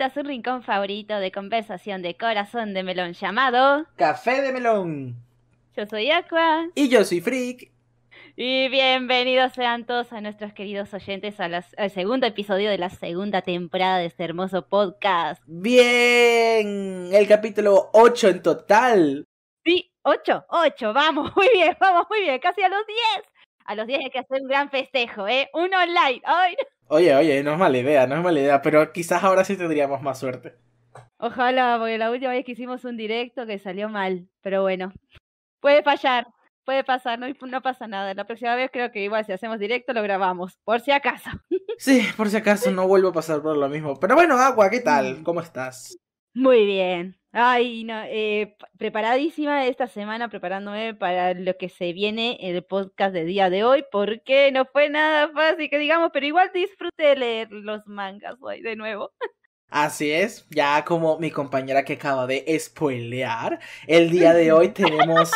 a su rincón favorito de conversación de corazón de melón llamado Café de Melón. Yo soy Aqua. Y yo soy Freak. Y bienvenidos sean todos a nuestros queridos oyentes al segundo episodio de la segunda temporada de este hermoso podcast. Bien, el capítulo 8 en total. Sí, 8, 8, vamos, muy bien, vamos, muy bien, casi a los 10. A los 10 hay que hacer un gran festejo, ¿eh? Un online. ¡Ay! Oye, oye, no es mala idea, no es mala idea, pero quizás ahora sí tendríamos más suerte. Ojalá, porque la última vez que hicimos un directo que salió mal, pero bueno, puede fallar, puede pasar, no, pasa nada. La próxima vez creo que igual si hacemos directo lo grabamos, por si acaso. Sí, por si acaso no vuelvo a pasar por lo mismo. Pero bueno, Agua, ¿qué tal? Mm. ¿Cómo estás? Muy bien. Ay, no, eh, preparadísima esta semana, preparándome para lo que se viene el podcast de día de hoy, porque no fue nada fácil que digamos, pero igual disfruté leer los mangas hoy de nuevo. Así es, ya como mi compañera que acaba de spoilear, el día de hoy tenemos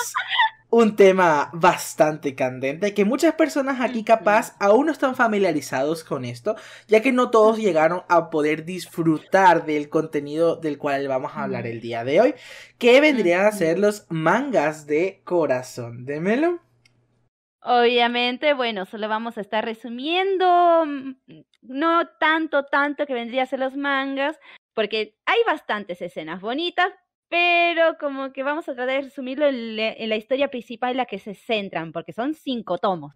un tema bastante candente que muchas personas aquí capaz aún no están familiarizados con esto, ya que no todos llegaron a poder disfrutar del contenido del cual vamos a hablar el día de hoy, que vendrían a ser los mangas de corazón de Obviamente, bueno, solo vamos a estar resumiendo, mm, no tanto, tanto que vendría a ser los mangas, porque hay bastantes escenas bonitas, pero como que vamos a tratar de resumirlo en, la historia principal en la que se centran, porque son cinco tomos.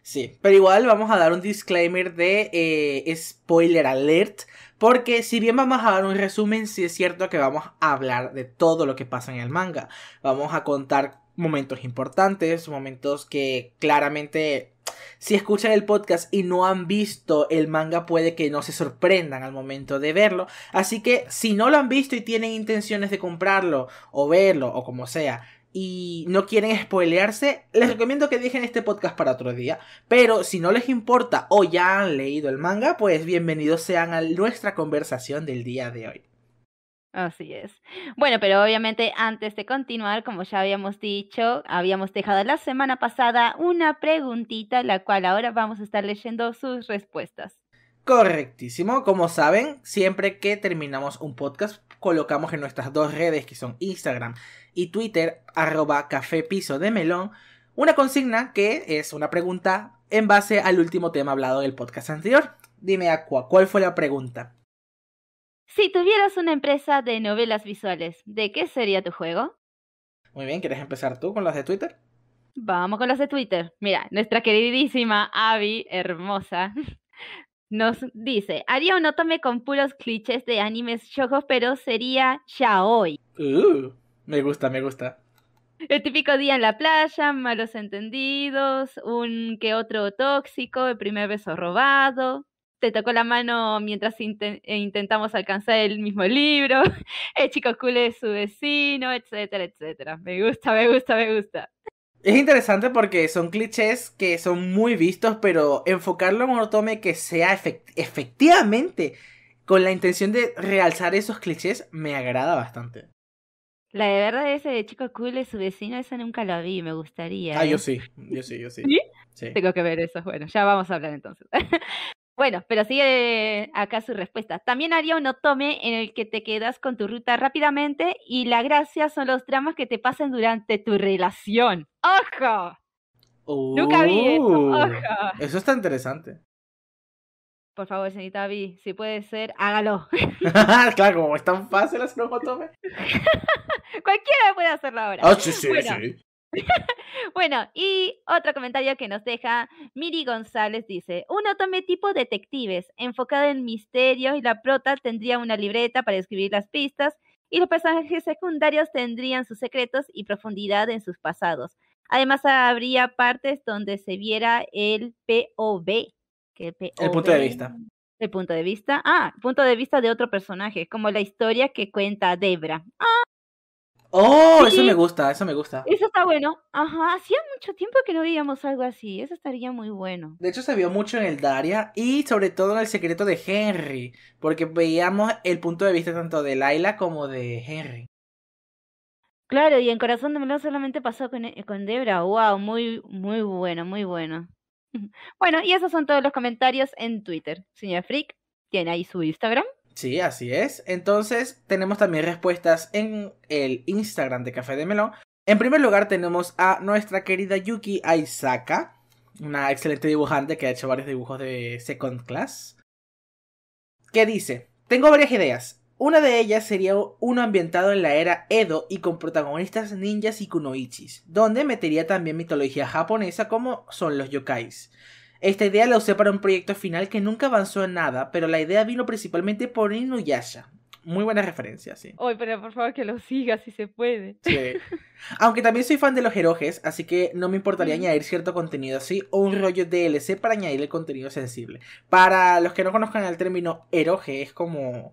Sí, pero igual vamos a dar un disclaimer de eh, spoiler alert, porque si bien vamos a dar un resumen, sí es cierto que vamos a hablar de todo lo que pasa en el manga. Vamos a contar momentos importantes, momentos que claramente si escuchan el podcast y no han visto el manga, puede que no se sorprendan al momento de verlo. Así que si no lo han visto y tienen intenciones de comprarlo o verlo o como sea, y no quieren spoilearse, les recomiendo que dejen este podcast para otro día. Pero si no les importa o ya han leído el manga, pues bienvenidos sean a nuestra conversación del día de hoy. Así es. Bueno, pero obviamente antes de continuar, como ya habíamos dicho, habíamos dejado la semana pasada una preguntita, la cual ahora vamos a estar leyendo sus respuestas. Correctísimo. Como saben, siempre que terminamos un podcast, colocamos en nuestras dos redes, que son Instagram y Twitter, arroba café piso de melón, una consigna que es una pregunta en base al último tema hablado del podcast anterior. Dime, Aqua, ¿cuál fue la pregunta? Si tuvieras una empresa de novelas visuales, ¿de qué sería tu juego? Muy bien, ¿quieres empezar tú con las de Twitter? Vamos con las de Twitter. Mira, nuestra queridísima Abby, hermosa, nos dice, haría un otome con puros clichés de animes shojos, pero sería ya hoy. Uh, me gusta, me gusta. El típico día en la playa, malos entendidos, un que otro tóxico, el primer beso robado, te tocó la mano mientras eh, intentamos alcanzar el mismo libro, el chico cool es su vecino, etcétera, etcétera. Me gusta, me gusta, me gusta. Es interesante porque son clichés que son muy vistos, pero enfocarlo en un que sea efectivamente con la intención de realzar esos clichés me agrada bastante. La de verdad ese de chico cool es su vecino, esa nunca la vi, me gustaría. Ah, yo ¿eh? sí, yo sí, yo ¿Sí? sí. Tengo que ver eso, bueno, ya vamos a hablar entonces. Bueno, pero sigue acá su respuesta. También haría un otome en el que te quedas con tu ruta rápidamente y la gracia son los dramas que te pasan durante tu relación. ¡Ojo! Nunca vi eso. Uh. Eso está interesante. Por favor, señorita Vi, si puede ser, hágalo. claro, como es tan fácil hacer un otome. Cualquiera puede hacerlo ahora. Ah, sí, sí. bueno, y otro comentario que nos deja Miri González dice, un otome tipo detectives, enfocado en misterio y la prota tendría una libreta para escribir las pistas y los personajes secundarios tendrían sus secretos y profundidad en sus pasados. Además habría partes donde se viera el POV, el, punto de vista. El punto de vista, ah, punto de vista de otro personaje, como la historia que cuenta Debra. Oh, eso me gusta, eso me gusta. Eso está bueno. Ajá, hacía mucho tiempo que no veíamos algo así. Eso estaría muy bueno. De hecho, se vio mucho en el Daria y sobre todo en el secreto de Henry, porque veíamos el punto de vista tanto de Laila como de Henry. Claro, y en Corazón de Melón solamente pasó con, eh, con Debra. Wow, muy, muy bueno, muy bueno. bueno, y esos son todos los comentarios en Twitter. Señor Freak tiene ahí su Instagram. Sí, así es. Entonces, tenemos también respuestas en el Instagram de Café de Melón. En primer lugar, tenemos a nuestra querida Yuki Aizaka, una excelente dibujante que ha hecho varios dibujos de Second Class, que dice, tengo varias ideas. Una de ellas sería uno ambientado en la era Edo y con protagonistas ninjas y kunoichis, donde metería también mitología japonesa como son los yokais. Esta idea la usé para un proyecto final que nunca avanzó en nada, pero la idea vino principalmente por Inuyasha. Muy buena referencia, sí. Oye, pero por favor que lo siga si se puede. Sí. Aunque también soy fan de los herojes, así que no me importaría añadir cierto contenido así o un rollo DLC para añadir el contenido sensible. Para los que no conozcan el término heroje, es como.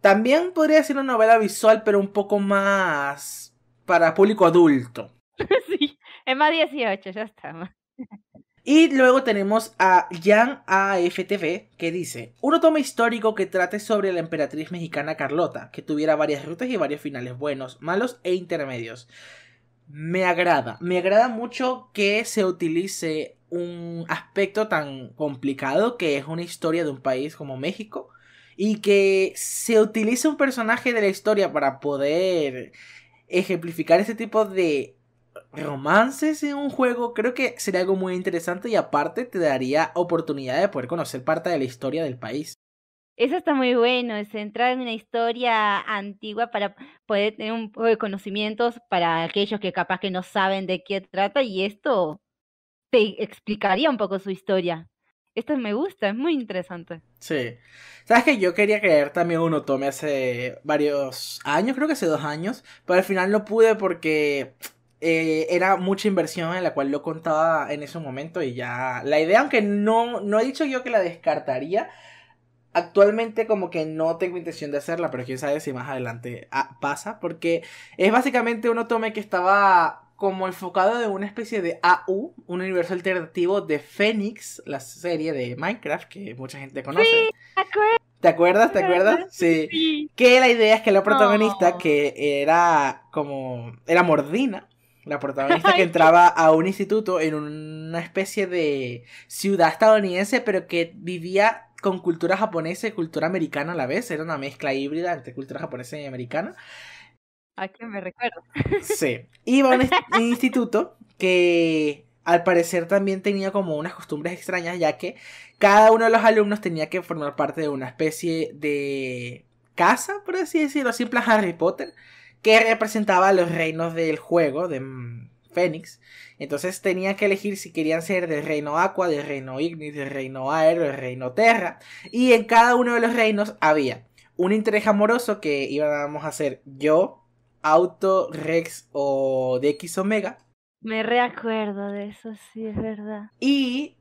También podría ser una novela visual, pero un poco más para público adulto. Sí, es más 18, ya está. Y luego tenemos a Jan AFTV que dice, uno toma histórico que trate sobre la emperatriz mexicana Carlota, que tuviera varias rutas y varios finales buenos, malos e intermedios. Me agrada, me agrada mucho que se utilice un aspecto tan complicado que es una historia de un país como México y que se utilice un personaje de la historia para poder ejemplificar ese tipo de romances en un juego, creo que sería algo muy interesante y aparte te daría oportunidad de poder conocer parte de la historia del país. Eso está muy bueno, es entrar en una historia antigua para poder tener un poco de conocimientos para aquellos que capaz que no saben de qué trata y esto te explicaría un poco su historia. Esto me gusta, es muy interesante. Sí. Sabes que yo quería creer también uno tome hace varios años, creo que hace dos años, pero al final no pude porque eh, era mucha inversión en la cual lo contaba en ese momento y ya la idea, aunque no, no he dicho yo que la descartaría, Actualmente como que no tengo intención de hacerla, pero quién sabe si más adelante ah, pasa, porque es básicamente uno tome que estaba como enfocado de una especie de AU, un universo alternativo de Phoenix, la serie de Minecraft que mucha gente conoce. ¿Te acuerdas? ¿Te acuerdas? Sí. Que la idea es que la protagonista, que era como... era Mordina, la protagonista que entraba a un instituto en una especie de ciudad estadounidense, pero que vivía con cultura japonesa y cultura americana a la vez. Era una mezcla híbrida entre cultura japonesa y americana. ¿A que me recuerdo? Sí. Iba a un, instituto que al parecer también tenía como unas costumbres extrañas, ya que cada uno de los alumnos tenía que formar parte de una especie de casa, por así decirlo, así Harry Potter, que representaba los reinos del juego de mm, Fénix. Entonces tenían que elegir si querían ser del reino Aqua, del reino Ignis, del reino Aero, del reino Terra. Y en cada uno de los reinos había un interés amoroso que íbamos a hacer yo, Auto, Rex o DX Omega. Me reacuerdo de eso, sí, es verdad. Y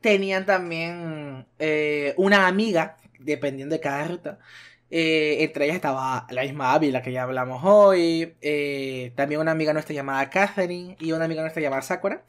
tenían también eh, una amiga, dependiendo de cada ruta, eh, entre ellas estaba la misma Abby, la que ya hablamos hoy. Eh, también una amiga nuestra llamada Catherine y una amiga nuestra llamada Sakura.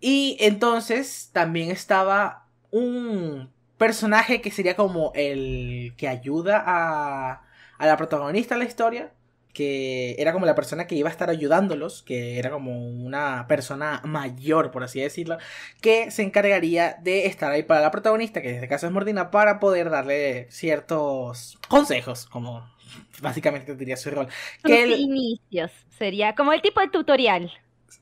Y entonces también estaba un personaje que sería como el que ayuda a, a la protagonista de la historia, que era como la persona que iba a estar ayudándolos, que era como una persona mayor, por así decirlo, que se encargaría de estar ahí para la protagonista, que en este caso es Mordina, para poder darle ciertos consejos, como básicamente diría su rol. Que Inicios, sería como el tipo de tutorial.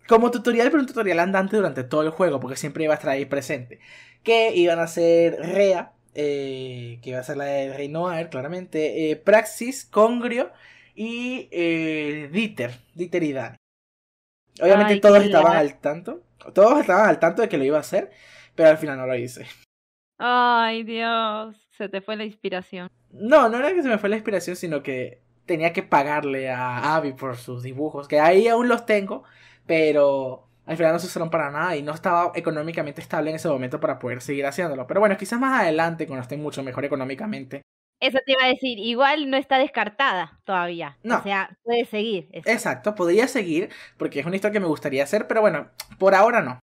Como tutorial, pero un tutorial andante durante todo el juego, porque siempre iba a estar ahí presente. Que iban a ser Rea, eh, que iba a ser la de Rey claramente, eh, Praxis, Congrio, y eh, Dieter, Dieter y Dan Obviamente todos estaban al tanto, todos estaban al tanto de que lo iba a hacer, pero al final no lo hice. Ay, Dios, se te fue la inspiración. No, no era que se me fue la inspiración, sino que tenía que pagarle a Abby por sus dibujos, que ahí aún los tengo, pero al final no se usaron para nada y no estaba económicamente estable en ese momento para poder seguir haciéndolo. Pero bueno, quizás más adelante, cuando esté mucho mejor económicamente, eso te iba a decir, igual no está descartada todavía. No. O sea, puede seguir. Exacto, podría seguir, porque es una historia que me gustaría hacer, pero bueno, por ahora no.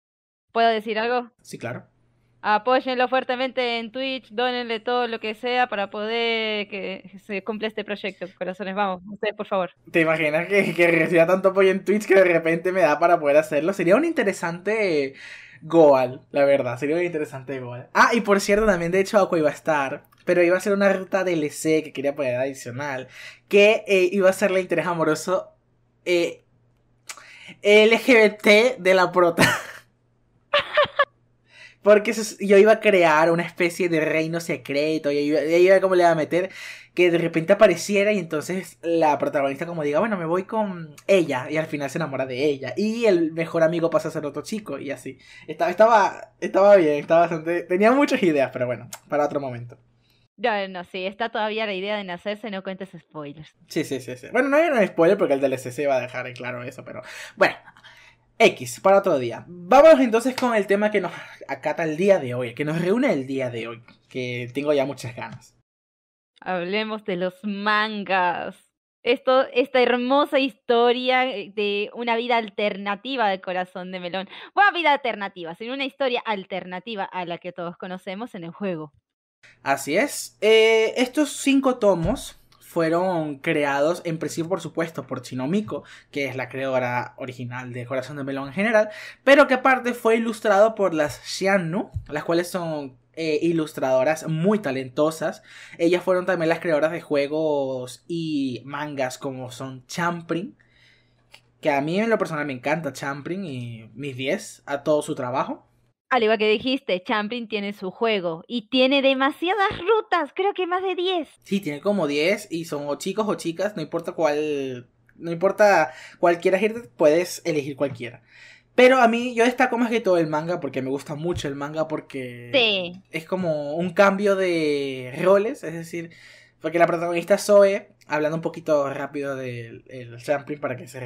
¿Puedo decir algo? Sí, claro. Apóyenlo fuertemente en Twitch, donenle todo lo que sea para poder que se cumpla este proyecto. Corazones, vamos, ustedes por favor. ¿Te imaginas que, que reciba tanto apoyo en Twitch que de repente me da para poder hacerlo? Sería un interesante... Goal, la verdad, sería un interesante Goal. Ah, y por cierto, también de hecho Aqua iba a estar pero iba a ser una ruta DLC que quería poner adicional, que eh, iba a ser el interés amoroso eh, LGBT de la prota. Porque yo iba a crear una especie de reino secreto, y iba, iba como le iba a meter que de repente apareciera y entonces la protagonista como diga, bueno, me voy con ella y al final se enamora de ella y el mejor amigo pasa a ser otro chico y así. Estaba, estaba, estaba bien, estaba bastante... Tenía muchas ideas, pero bueno, para otro momento. No, no, sí, está todavía la idea de nacerse, no cuentes spoilers. Sí, sí, sí, sí. Bueno, no hay un spoiler porque el del se va a dejar claro eso, pero bueno. X, para otro día. Vamos entonces con el tema que nos acata el día de hoy, que nos reúne el día de hoy, que tengo ya muchas ganas. Hablemos de los mangas. Esto, esta hermosa historia de una vida alternativa del corazón de Melón. Una vida alternativa, sino una historia alternativa a la que todos conocemos en el juego. Así es. Eh, estos cinco tomos fueron creados en principio, por supuesto, por Chinomiko, que es la creadora original de Corazón de Melón en general, pero que aparte fue ilustrado por las Xiannu, las cuales son eh, ilustradoras muy talentosas. Ellas fueron también las creadoras de juegos y mangas como son Champring, que a mí en lo personal me encanta Champring y mis 10 a todo su trabajo al igual que dijiste, Champlin tiene su juego y tiene demasiadas rutas, creo que más de 10. Sí, tiene como 10 y son o chicos o chicas, no importa cuál, no importa cualquiera irte, puedes elegir cualquiera. Pero a mí yo destaco más que todo el manga porque me gusta mucho el manga porque es como un cambio de roles, es decir, porque la protagonista Zoe, hablando un poquito rápido del de, para que se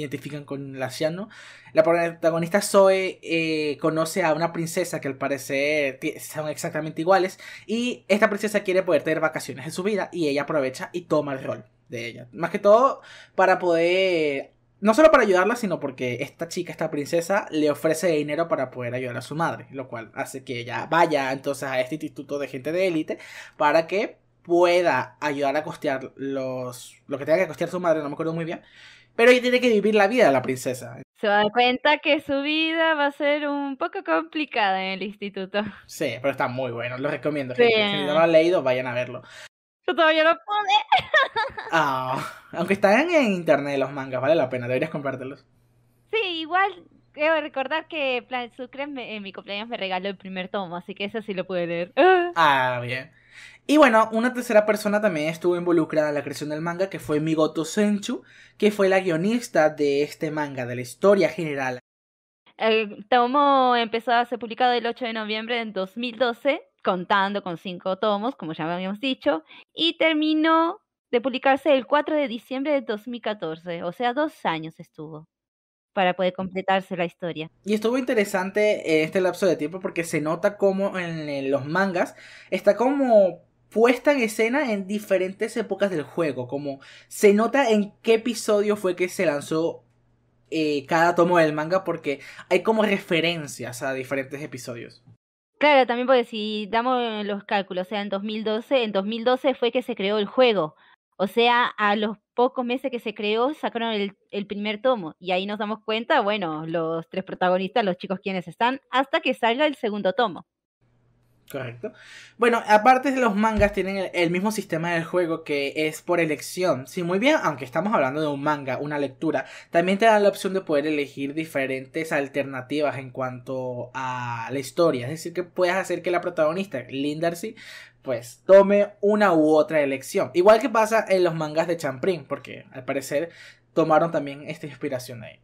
identifican con la anciano. La protagonista Zoe eh, conoce a una princesa que al parecer son exactamente iguales y esta princesa quiere poder tener vacaciones en su vida y ella aprovecha y toma el rol de ella. Más que todo para poder no solo para ayudarla, sino porque esta chica, esta princesa, le ofrece dinero para poder ayudar a su madre, lo cual hace que ella vaya entonces a este instituto de gente de élite para que pueda ayudar a costear los, lo que tenga que costear su madre, no me acuerdo muy bien, pero ella tiene que vivir la vida de la princesa. Se da cuenta que su vida va a ser un poco complicada en el instituto. Sí, pero está muy bueno, lo recomiendo. Si no lo han leído, vayan a verlo. Yo todavía lo pude. Oh, aunque están en internet los mangas, vale la pena, deberías comprártelos. Sí, igual quiero recordar que Plan Sucre en mi cumpleaños me regaló el primer tomo, así que eso sí lo pude leer. Ah, bien. Y bueno, una tercera persona también estuvo involucrada en la creación del manga, que fue Migoto Senchu, que fue la guionista de este manga, de la historia general. El tomo empezó a ser publicado el 8 de noviembre de 2012, contando con cinco tomos, como ya habíamos dicho, y terminó de publicarse el 4 de diciembre de 2014, o sea, dos años estuvo para poder completarse la historia. Y estuvo interesante eh, este lapso de tiempo porque se nota como en los mangas está como puesta en escena en diferentes épocas del juego, como se nota en qué episodio fue que se lanzó eh, cada tomo del manga, porque hay como referencias a diferentes episodios. Claro, también porque si damos los cálculos, o sea, en 2012, en 2012 fue que se creó el juego. O sea, a los pocos meses que se creó, sacaron el primer tomo. Y ahí nos damos cuenta, bueno, los tres protagonistas, los chicos quienes están, hasta que salga el segundo tomo. Correcto. Bueno, aparte de los mangas, tienen el, mismo sistema del juego que es por elección. Sí, muy bien, aunque estamos hablando de un manga, una lectura, también te dan la opción de poder elegir diferentes alternativas en cuanto a la historia. Es decir, que puedes hacer que la protagonista, Lindarcy, pues tome una u otra elección. Igual que pasa en los mangas de Champrin, porque al parecer tomaron también esta inspiración ahí.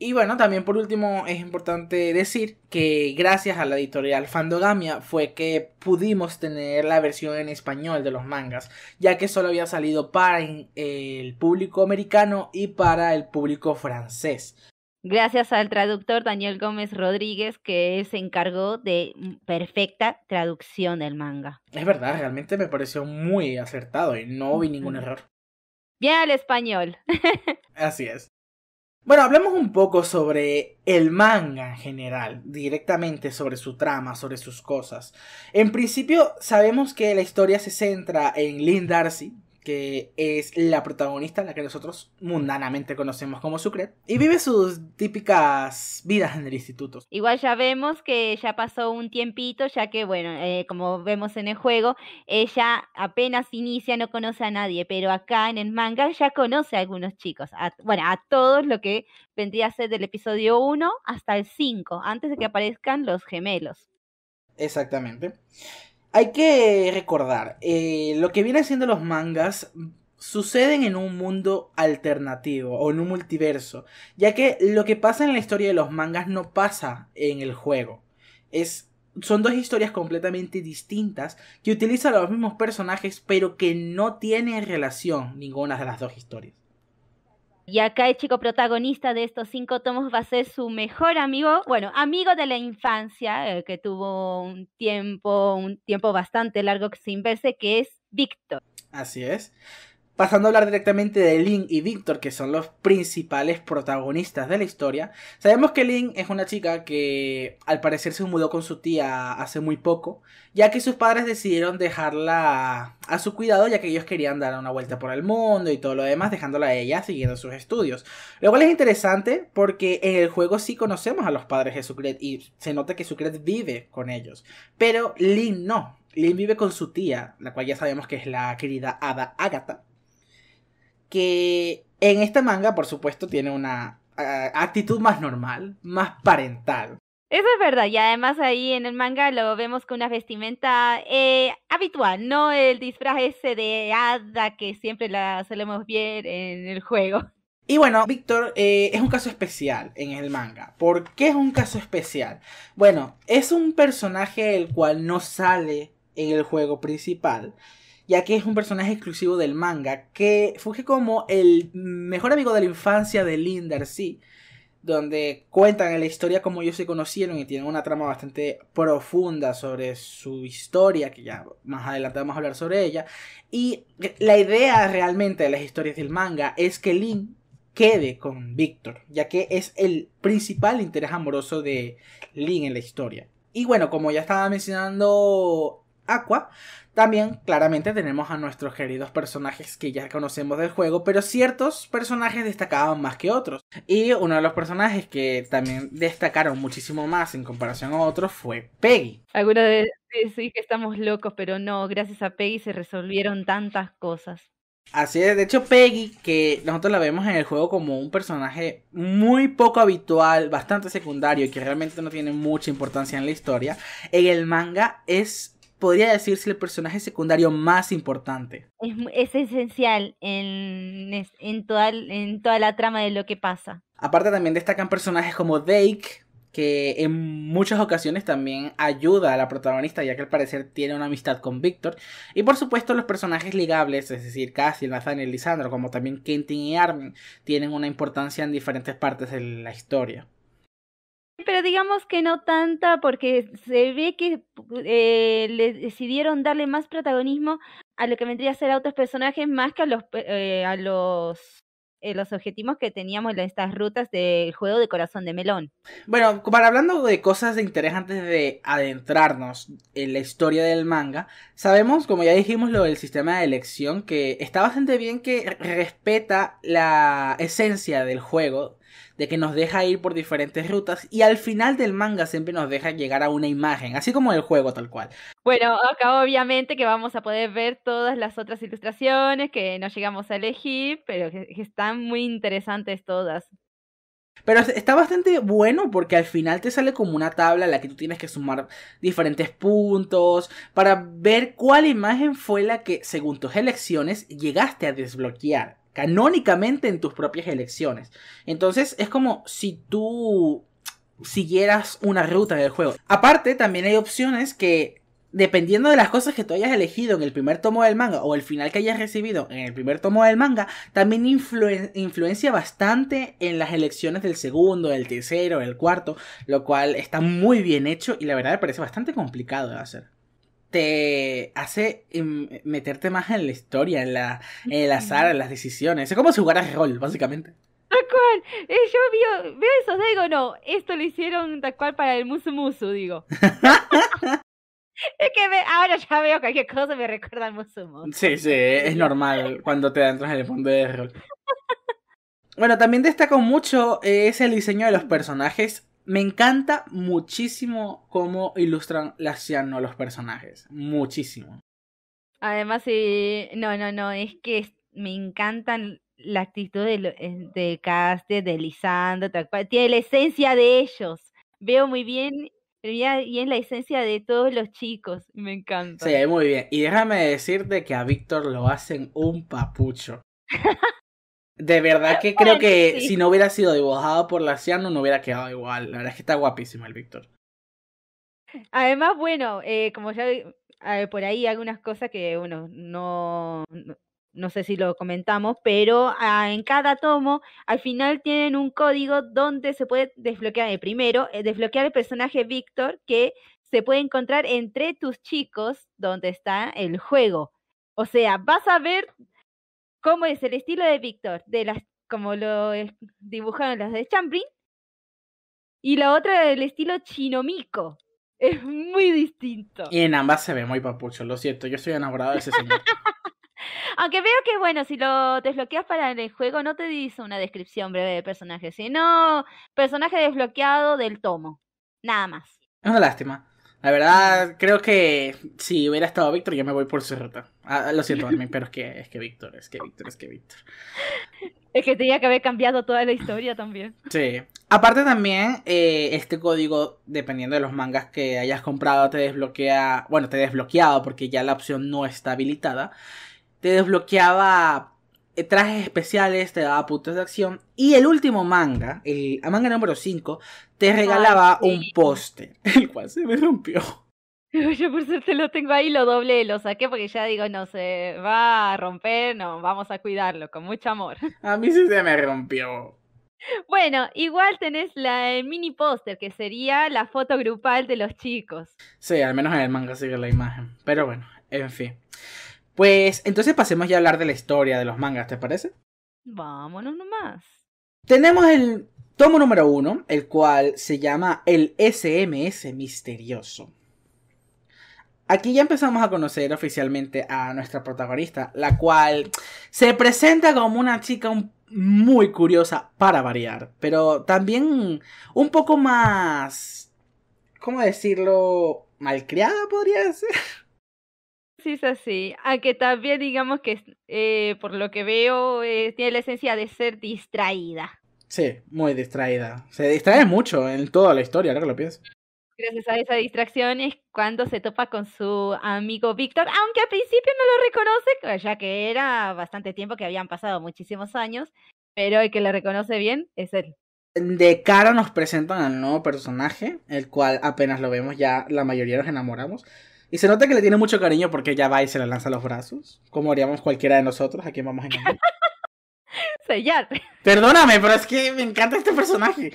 Y bueno, también por último es importante decir que gracias a la editorial Fandogamia fue que pudimos tener la versión en español de los mangas, ya que solo había salido para el público americano y para el público francés. Gracias al traductor Daniel Gómez Rodríguez que se encargó de perfecta traducción del manga. Es verdad, realmente me pareció muy acertado y no vi ningún error. Bien al español. Así es. Bueno, hablemos un poco sobre el manga en general, directamente sobre su trama, sobre sus cosas. En principio, sabemos que la historia se centra en Lynn Darcy, que es la protagonista, la que nosotros mundanamente conocemos como Sucre, y vive sus típicas vidas en el instituto. Igual ya vemos que ya pasó un tiempito, ya que, bueno, eh, como vemos en el juego, ella apenas inicia, no conoce a nadie, pero acá en el manga ya conoce a algunos chicos, bueno, a todos lo que vendría a ser del episodio 1 hasta el 5, antes de que aparezcan los gemelos. Exactamente. Hay que recordar, eh, lo que viene siendo los mangas suceden en un mundo alternativo o en un multiverso, ya que lo que pasa en la historia de los mangas no pasa en el juego. Es, son dos historias completamente distintas que utilizan los mismos personajes pero que no tienen relación ninguna de las dos historias. Y acá el chico protagonista de estos cinco tomos va a ser su mejor amigo, bueno, amigo de la infancia, eh, que tuvo un tiempo, un tiempo bastante largo sin verse, que es Víctor. Así es. Pasando a hablar directamente de Lynn y Victor, que son los principales protagonistas de la historia, sabemos que Lynn es una chica que al parecer se mudó con su tía hace muy poco, ya que sus padres decidieron dejarla a su cuidado, ya que ellos querían dar una vuelta por el mundo y todo lo demás, dejándola a ella siguiendo sus estudios. Lo cual es interesante porque en el juego sí conocemos a los padres de Sucret y se nota que Sucret vive con ellos, pero Lynn no. Lynn vive con su tía, la cual ya sabemos que es la querida Ada Agatha que en este manga, por supuesto, tiene una eh, actitud más normal, más parental. Eso es verdad, y además ahí en el manga lo vemos con una vestimenta eh, habitual, no el disfraz ese de hada que siempre la solemos ver en el juego. Y bueno, Víctor, eh, es un caso especial en el manga. ¿Por qué es un caso especial? Bueno, es un personaje el cual no sale en el juego principal ya que es un personaje exclusivo del manga, que fue como el mejor amigo de la infancia de Lynn Darcy, donde cuentan la historia como ellos se conocieron y tienen una trama bastante profunda sobre su historia, que ya más adelante vamos a hablar sobre ella. Y la idea realmente de las historias del manga es que Lin quede con Víctor, ya que es el principal interés amoroso de Lin en la historia. Y bueno, como ya estaba mencionando Aqua, también, claramente, tenemos a nuestros queridos personajes que ya conocemos del juego, pero ciertos personajes destacaban más que otros. Y uno de los personajes que también destacaron muchísimo más en comparación a otros fue Peggy. Algunos de sí que estamos locos, pero no, gracias a Peggy se resolvieron tantas cosas. Así es, de hecho Peggy, que nosotros la vemos en el juego como un personaje muy poco habitual, bastante secundario y que realmente no tiene mucha importancia en la historia, en el manga es podría decirse el personaje secundario más importante. Es, esencial en, toda, la trama de lo que pasa. Aparte también destacan personajes como Dake, que en muchas ocasiones también ayuda a la protagonista, ya que al parecer tiene una amistad con Víctor. Y por supuesto los personajes ligables, es decir, Cassie, Nathaniel y Lisandro, como también Kentin y Armin, tienen una importancia en diferentes partes de la historia pero digamos que no tanta porque se ve que eh, le decidieron darle más protagonismo a lo que vendría a ser a otros personajes más que a los eh, a los eh, los objetivos que teníamos en estas rutas del juego de corazón de melón. Bueno, para hablando de cosas interesantes de adentrarnos en la historia del manga, sabemos, como ya dijimos, lo del sistema de elección, que está bastante bien que respeta la esencia del juego de que nos deja ir por diferentes rutas y al final del manga siempre nos deja llegar a una imagen, así como el juego tal cual. Bueno, acá obviamente que vamos a poder ver todas las otras ilustraciones que no llegamos a elegir, pero que están muy interesantes todas. Pero está bastante bueno porque al final te sale como una tabla en la que tú tienes que sumar diferentes puntos para ver cuál imagen fue la que, según tus elecciones, llegaste a desbloquear canónicamente en tus propias elecciones. Entonces es como si tú siguieras una ruta del juego. Aparte, también hay opciones que, dependiendo de las cosas que tú hayas elegido en el primer tomo del manga o el final que hayas recibido en el primer tomo del manga, también influencia bastante en las elecciones del segundo, del tercero, del cuarto, lo cual está muy bien hecho y la verdad me parece bastante complicado de hacer te hace em, meterte más en la historia, en la, en azar, en las decisiones. Es como si jugaras rol, básicamente. Tal cual. Eh, yo veo, eso, digo, no, esto lo hicieron tal cual para el Musumusu, digo. es que ahora ya veo cualquier cosa me recuerda al Musu Sí, sí, es normal cuando te adentras en el mundo de rol. Bueno, también destaco mucho eh, es el diseño de los personajes. Me encanta muchísimo cómo ilustran las a los personajes. Muchísimo. Además, sí, no, no, no, es que me encantan la actitud de, eh, de Caste, de Lisandro, tiene la esencia de ellos. Veo muy bien, y es la esencia de todos los chicos, me encanta. Sí, muy bien. Y déjame decirte que a Víctor lo hacen un papucho. De verdad que creo que si no hubiera sido dibujado por la Laciano, no hubiera quedado igual. La verdad es que está guapísimo el Víctor. Además, bueno, eh, como ya por ahí algunas cosas que, bueno, no, no, sé si lo comentamos, pero ah, en cada tomo al final tienen un código donde se puede desbloquear el eh, primero, eh, desbloquear el personaje Víctor que se puede encontrar entre tus chicos donde está el juego. O sea, vas a ver cómo es el estilo de Víctor, de las como lo dibujaron las de Champrin y la otra del estilo chinomico. Es muy distinto. Y en ambas se ve muy papucho, lo siento, yo estoy enamorado de ese señor. Aunque veo que, bueno, si lo desbloqueas para el juego, no te dice una descripción breve de personaje, sino personaje desbloqueado del tomo. Nada más. Es una lástima. La verdad, creo que si hubiera estado Víctor, ya me voy por rata. Ah, ah, lo siento, Armin, pero es que, es que Víctor, es que Víctor, es que Víctor. Es que tenía que haber cambiado toda la historia también. Sí. Aparte también, eh, este código, dependiendo de los mangas que hayas comprado, te desbloquea, bueno, te desbloqueaba porque ya la opción no está habilitada, te desbloqueaba eh, trajes especiales, te daba puntos de acción. Y el último manga, el manga número 5, te regalaba un póster, el cual se me rompió. Yo por suerte lo tengo ahí, lo doble, lo saqué porque ya digo, no se va a romper, no, vamos a cuidarlo con mucho amor. A mí sí se me rompió. Bueno, igual tenés la, el mini póster, que sería la foto grupal de los chicos. Sí, al menos en el manga sigue la imagen. Pero bueno, en fin. Pues entonces pasemos ya a hablar de la historia de los mangas, ¿te parece? Vámonos nomás. Tenemos el tomo número uno, el cual se llama El SMS Misterioso. Aquí ya empezamos a conocer oficialmente a nuestra protagonista, la cual se presenta como una chica muy curiosa para variar, pero también un poco más, ¿cómo decirlo? Malcriada podría ser. Sí, es así. Aunque también digamos que eh, por lo que veo eh, tiene la esencia de ser distraída. Sí, muy distraída. Se distrae mucho en toda la historia, ahora que lo pienso gracias a esa distracción es cuando se topa con su amigo Víctor, aunque al principio no lo reconoce, ya que era bastante tiempo que habían pasado muchísimos años, pero el que lo reconoce bien es él. De cara nos presentan al nuevo personaje, el cual apenas lo vemos ya la mayoría nos enamoramos. Y se nota que le tiene mucho cariño porque ya va y se le lanza los brazos, como haríamos cualquiera de nosotros, a quien vamos a enamorar. Sellar. Perdóname, pero es que me encanta este personaje.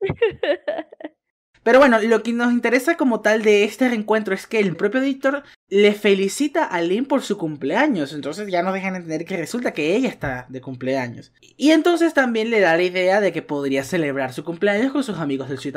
Pero bueno, lo que nos interesa como tal de este reencuentro es que el propio editor le felicita a Lynn por su cumpleaños. Entonces ya nos dejan entender que resulta que ella está de cumpleaños. Y entonces también le da la idea de que podría celebrar su cumpleaños con sus amigos del Sweet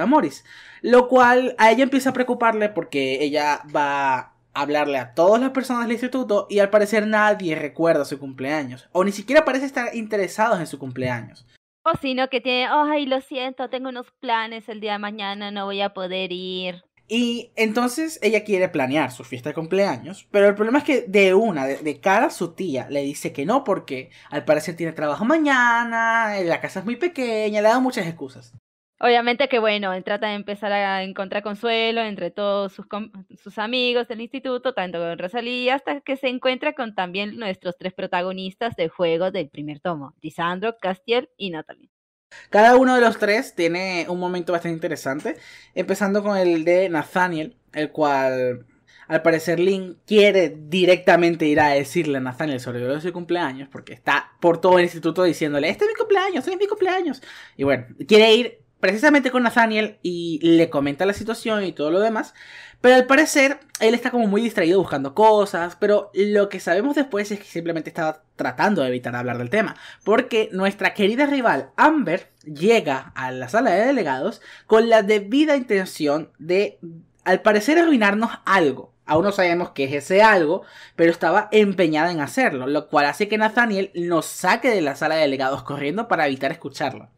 Lo cual a ella empieza a preocuparle porque ella va a hablarle a todas las personas del instituto y al parecer nadie recuerda su cumpleaños o ni siquiera parece estar interesados en su cumpleaños. O sino que tiene, ay, lo siento, tengo unos planes el día de mañana, no voy a poder ir. Y entonces ella quiere planear su fiesta de cumpleaños, pero el problema es que de una, de, cara su tía, le dice que no porque al parecer tiene trabajo mañana, la casa es muy pequeña, le da muchas excusas. Obviamente que bueno, él trata de empezar a encontrar consuelo entre todos sus, amigos del instituto, tanto con Rosalía, hasta que se encuentra con también nuestros tres protagonistas del juego del primer tomo, Lisandro, Castiel y Natalie. Cada uno de los tres tiene un momento bastante interesante, empezando con el de Nathaniel, el cual al parecer Link quiere directamente ir a decirle a Nathaniel sobre su cumpleaños, porque está por todo el instituto diciéndole, este es mi cumpleaños, este es mi cumpleaños. Y bueno, quiere ir precisamente con Nathaniel y le comenta la situación y todo lo demás. Pero al parecer, él está como muy distraído buscando cosas, pero lo que sabemos después es que simplemente estaba tratando de evitar hablar del tema, porque nuestra querida rival Amber llega a la sala de delegados con la debida intención de, al parecer, arruinarnos algo. Aún no sabemos qué es ese algo, pero estaba empeñada en hacerlo, lo cual hace que Nathaniel nos saque de la sala de delegados corriendo para evitar escucharlo.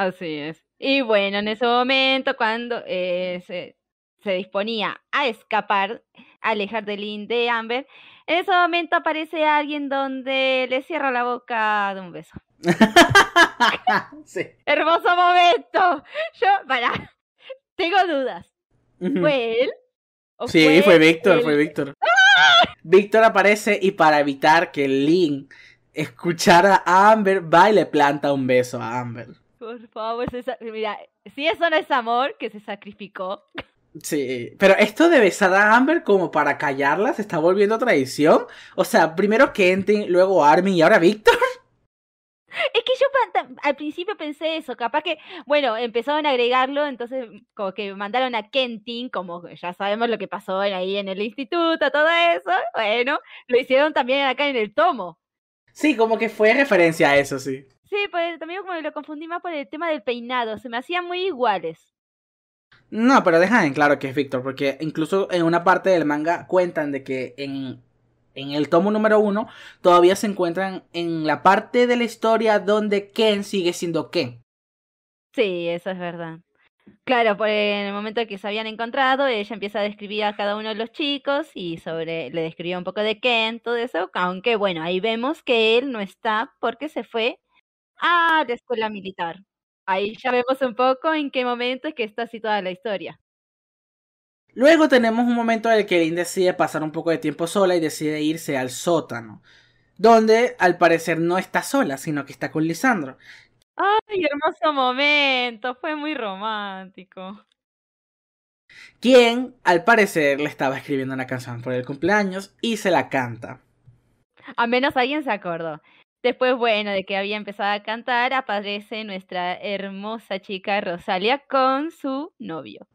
Así es. Y bueno, en ese momento, cuando eh, se, se, disponía a escapar, a alejar de Lynn de Amber, en ese momento aparece alguien donde le cierra la boca de un beso. Hermoso momento. Yo, para, tengo dudas. ¿Fue él? sí, fue, Víctor, fue Víctor. ¡Ah! Víctor aparece y para evitar que Lynn escuchara a Amber, va y le planta un beso a Amber. Por favor, mira, si eso no es amor, que se sacrificó. Sí, pero esto de besar a Amber como para callarla se está volviendo tradición. O sea, primero Kentin, luego Armin y ahora Víctor. Es que yo al principio pensé eso, capaz que, bueno, empezaron a agregarlo, entonces como que mandaron a Kentin, como ya sabemos lo que pasó ahí en el instituto, todo eso, bueno, lo hicieron también acá en el tomo. Sí, como que fue referencia a eso, sí. Sí, pues también como lo confundí más por el tema del peinado, se me hacían muy iguales. No, pero dejan en claro que es Víctor, porque incluso en una parte del manga cuentan de que en, en el tomo número uno todavía se encuentran en la parte de la historia donde Ken sigue siendo Ken. Sí, eso es verdad. Claro, por el momento que se habían encontrado, ella empieza a describir a cada uno de los chicos y sobre le describió un poco de Ken, todo eso, aunque bueno, ahí vemos que él no está porque se fue Ah, de escuela militar. Ahí ya vemos un poco en qué momento es que está situada la historia. Luego tenemos un momento en el que Lynn decide pasar un poco de tiempo sola y decide irse al sótano, donde al parecer no está sola, sino que está con Lisandro. ¡Ay, hermoso momento! Fue muy romántico. Quien, al parecer, le estaba escribiendo una canción por el cumpleaños y se la canta. A menos alguien se acordó. Después, bueno, de que había empezado a cantar, aparece nuestra hermosa chica Rosalia con su novio.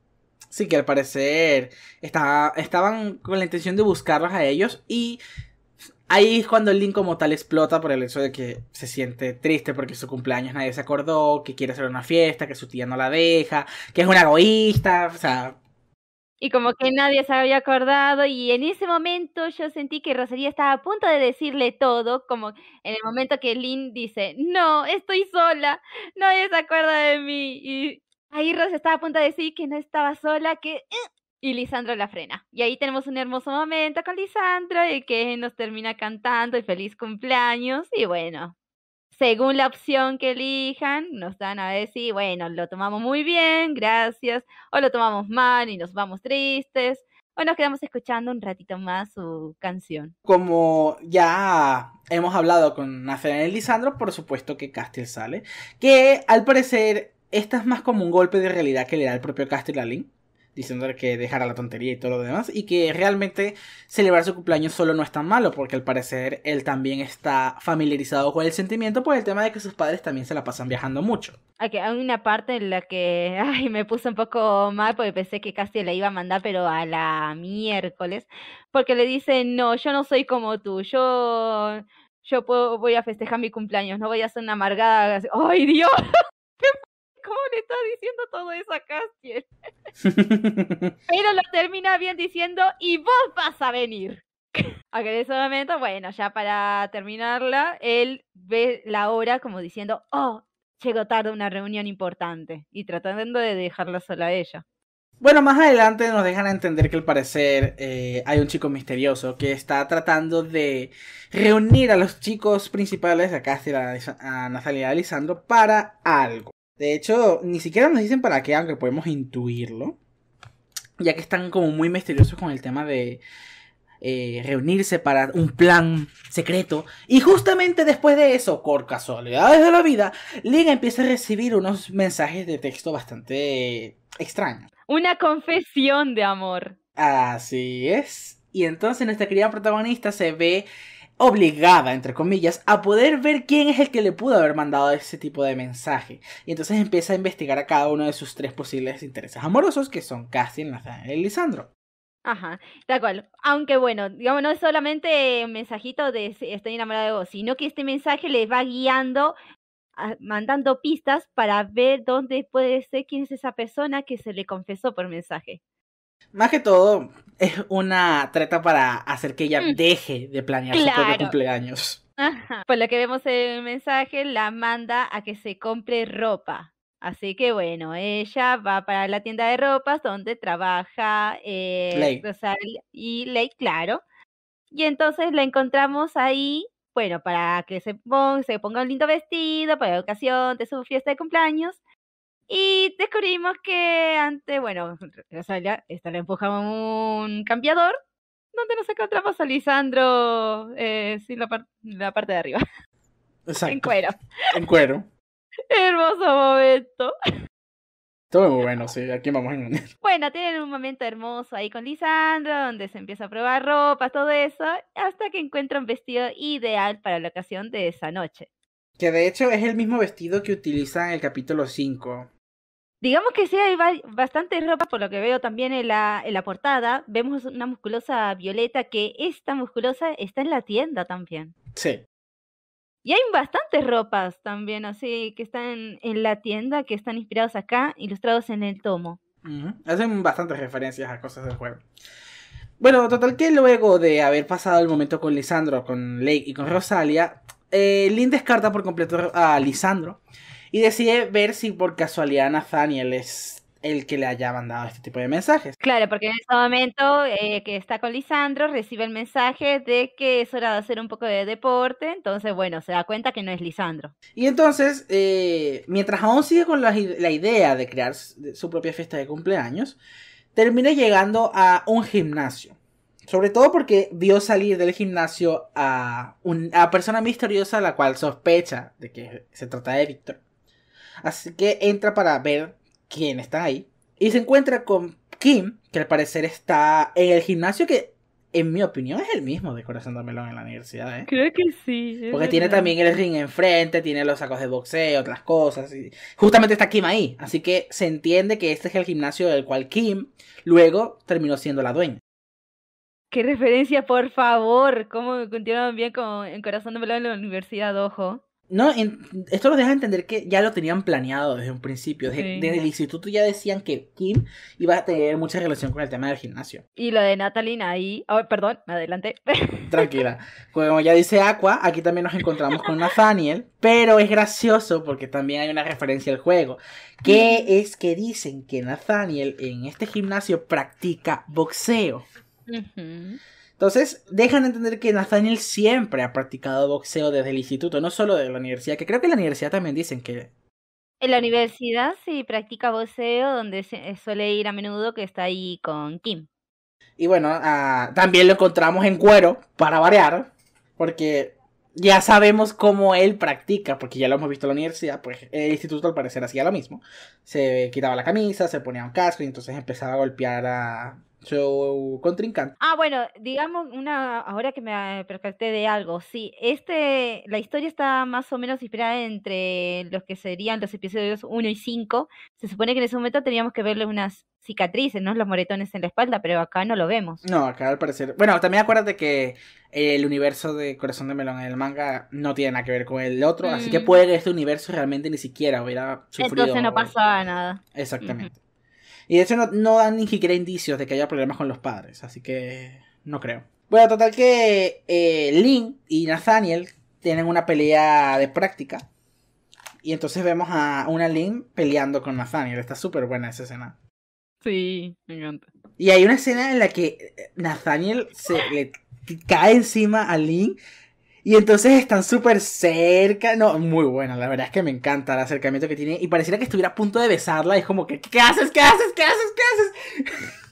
Sí, que al parecer estaba, estaban con la intención de buscarlos a ellos y ahí es cuando el link como tal explota por el hecho de que se siente triste porque su cumpleaños nadie se acordó, que quiere hacer una fiesta, que su tía no la deja, que es una egoísta, o sea, y como que nadie se había acordado y en ese momento yo sentí que Rosalía estaba a punto de decirle todo, como en el momento que Lynn dice, no, estoy sola, nadie se acuerda de mí y ahí Ros estaba a punto de decir que no estaba sola, que... Y Lisandro la frena. Y ahí tenemos un hermoso momento con Lisandro, y que nos termina cantando y feliz cumpleaños. Y bueno, según la opción que elijan, nos dan a decir, bueno, lo tomamos muy bien, gracias, o lo tomamos mal y nos vamos tristes, o nos quedamos escuchando un ratito más su canción. Como ya hemos hablado con Nathaniel Lisandro, por supuesto que Castell sale, que al parecer esta es más como un golpe de realidad que le da el propio Castell a Link Diciendo que dejara la tontería y todo lo demás, y que realmente celebrar su cumpleaños solo no es tan malo, porque al parecer él también está familiarizado con el sentimiento por el tema de que sus padres también se la pasan viajando mucho. hay una parte en la que ay, me puse un poco mal porque pensé que casi le iba a mandar, pero a la miércoles, porque le dice, no, yo no soy como tú, yo, yo voy a festejar mi cumpleaños, no voy a hacer una amargada, ¡ay Dios! ¿cómo le está diciendo todo eso a Castiel? Pero lo termina bien diciendo, y vos vas a venir. Aunque en ese momento, bueno, ya para terminarla, él ve la hora como diciendo, oh, llegó tarde una reunión importante, y tratando de dejarla sola a ella. Bueno, más adelante nos dejan entender que al parecer eh, hay un chico misterioso que está tratando de reunir a los chicos principales, a Castiel, a, a Natalia y a Alessandro, para algo. De hecho, ni siquiera nos dicen para qué, aunque podemos intuirlo. Ya que están como muy misteriosos con el tema de eh, reunirse para un plan secreto. Y justamente después de eso, por casualidades de la vida, Liga empieza a recibir unos mensajes de texto bastante extraños. Una confesión de amor. Así es. Y entonces nuestra querida protagonista se ve obligada, entre comillas, a poder ver quién es el que le pudo haber mandado ese tipo de mensaje. Y entonces empieza a investigar a cada uno de sus tres posibles intereses amorosos, que son Cassie, Nathaniel y Lisandro. Ajá, tal cual. Aunque bueno, digamos, no es solamente un mensajito de estoy enamorada de vos, sino que este mensaje le va guiando, mandando pistas para ver dónde puede ser quién es esa persona que se le confesó por mensaje. Más que todo, es una treta para hacer que ella mm. deje de planear su propio cumpleaños. Por pues lo que vemos en el mensaje, la manda a que se compre ropa. Así que bueno, ella va para la tienda de ropas donde trabaja eh, y Ley, claro. Y entonces la encontramos ahí, bueno, para que se ponga, se ponga un lindo vestido para la ocasión de su fiesta de cumpleaños. Y descubrimos que antes, bueno, Rosalia esta le empujamos un cambiador donde nos encontramos a Lisandro eh, sin la, la, parte de arriba. Exacto. En cuero. En cuero. Hermoso momento. Todo muy bueno, sí, aquí vamos a engañar. Bueno, tienen un momento hermoso ahí con Lisandro, donde se empieza a probar ropa, todo eso, hasta que encuentra un vestido ideal para la ocasión de esa noche. Que de hecho es el mismo vestido que utiliza en el capítulo 5. Digamos que sí, hay bastantes ropa, por lo que veo también en la, en la portada. Vemos una musculosa violeta que esta musculosa está en la tienda también. Sí. Y hay bastantes ropas también, así que están en la tienda, que están inspirados acá, ilustrados en el tomo. Hacen bastantes referencias a cosas del juego. Bueno, total que luego de haber pasado el momento con Lisandro, con Lake y con Rosalia, eh, Lynn descarta por completo a Lisandro y decide ver si por casualidad Nathaniel es el que le haya mandado este tipo de mensajes. Claro, porque en ese momento eh, que está con Lisandro recibe el mensaje de que es hora de hacer un poco de deporte, entonces bueno, se da cuenta que no es Lisandro. Y entonces, eh, mientras aún sigue con la, idea de crear su propia fiesta de cumpleaños, termina llegando a un gimnasio. Sobre todo porque vio salir del gimnasio a una persona misteriosa la cual sospecha de que se trata de Víctor. Así que entra para ver quién está ahí. Y se encuentra con Kim, que al parecer está en el gimnasio que, en mi opinión, es el mismo de Corazón de Melón en la universidad. ¿eh? Creo que sí. Porque tiene también el ring enfrente, tiene los sacos de boxeo, otras cosas. Y justamente está Kim ahí. Así que se entiende que este es el gimnasio del cual Kim luego terminó siendo la dueña. Qué referencia, por favor. Cómo continuaban bien con, Corazón de Melón en la universidad, ojo. No, esto nos deja entender que ya lo tenían planeado desde un principio. Desde, el instituto ya decían que Kim iba a tener mucha relación con el tema del gimnasio. Y lo de Natalina ahí. perdón, me adelanté. Tranquila. Como ya dice Aqua, aquí también nos encontramos con Nathaniel. Pero es gracioso porque también hay una referencia al juego. Que es que dicen que Nathaniel en este gimnasio practica boxeo. Entonces, dejan entender que Nathaniel siempre ha practicado boxeo desde el instituto, no solo de la universidad, que creo que en la universidad también dicen que... En la universidad sí practica boxeo, donde eh, suele ir a menudo que está ahí con Kim. Y bueno, ah, también lo encontramos en cuero, para variar, porque ya sabemos cómo él practica, porque ya lo hemos visto en la universidad, pues el instituto al parecer hacía lo mismo. Se quitaba la camisa, se ponía un casco y entonces empezaba a golpear a, su contrincante. Ah, bueno, digamos una ahora que me eh, percaté de algo, sí, este la historia está más o menos inspirada entre los que serían los episodios 1 y 5. Se supone que en ese momento teníamos que verle unas cicatrices, ¿no? Los moretones en la espalda, pero acá no lo vemos. No, acá al parecer. Bueno, también acuérdate que el universo de Corazón de Melón en el manga no tiene nada que ver con el otro, así que mm. puede que este universo realmente ni siquiera hubiera sufrido. Entonces no pasaba nada. Exactamente. Y de hecho no, dan ni siquiera indicios de que haya problemas con los padres, así que no creo. Bueno, total que eh, Link y Nathaniel tienen una pelea de práctica. Y entonces vemos a una Link peleando con Nathaniel. Está súper buena esa escena. Sí, me encanta. Y hay una escena en la que eh, Nathaniel se le cae encima a Link y entonces están súper cerca. No, muy buena. La verdad es que me encanta el acercamiento que tiene. Y pareciera que estuviera a punto de besarla. Es como que, ¿qué haces? ¿Qué haces? ¿Qué haces? ¿Qué haces?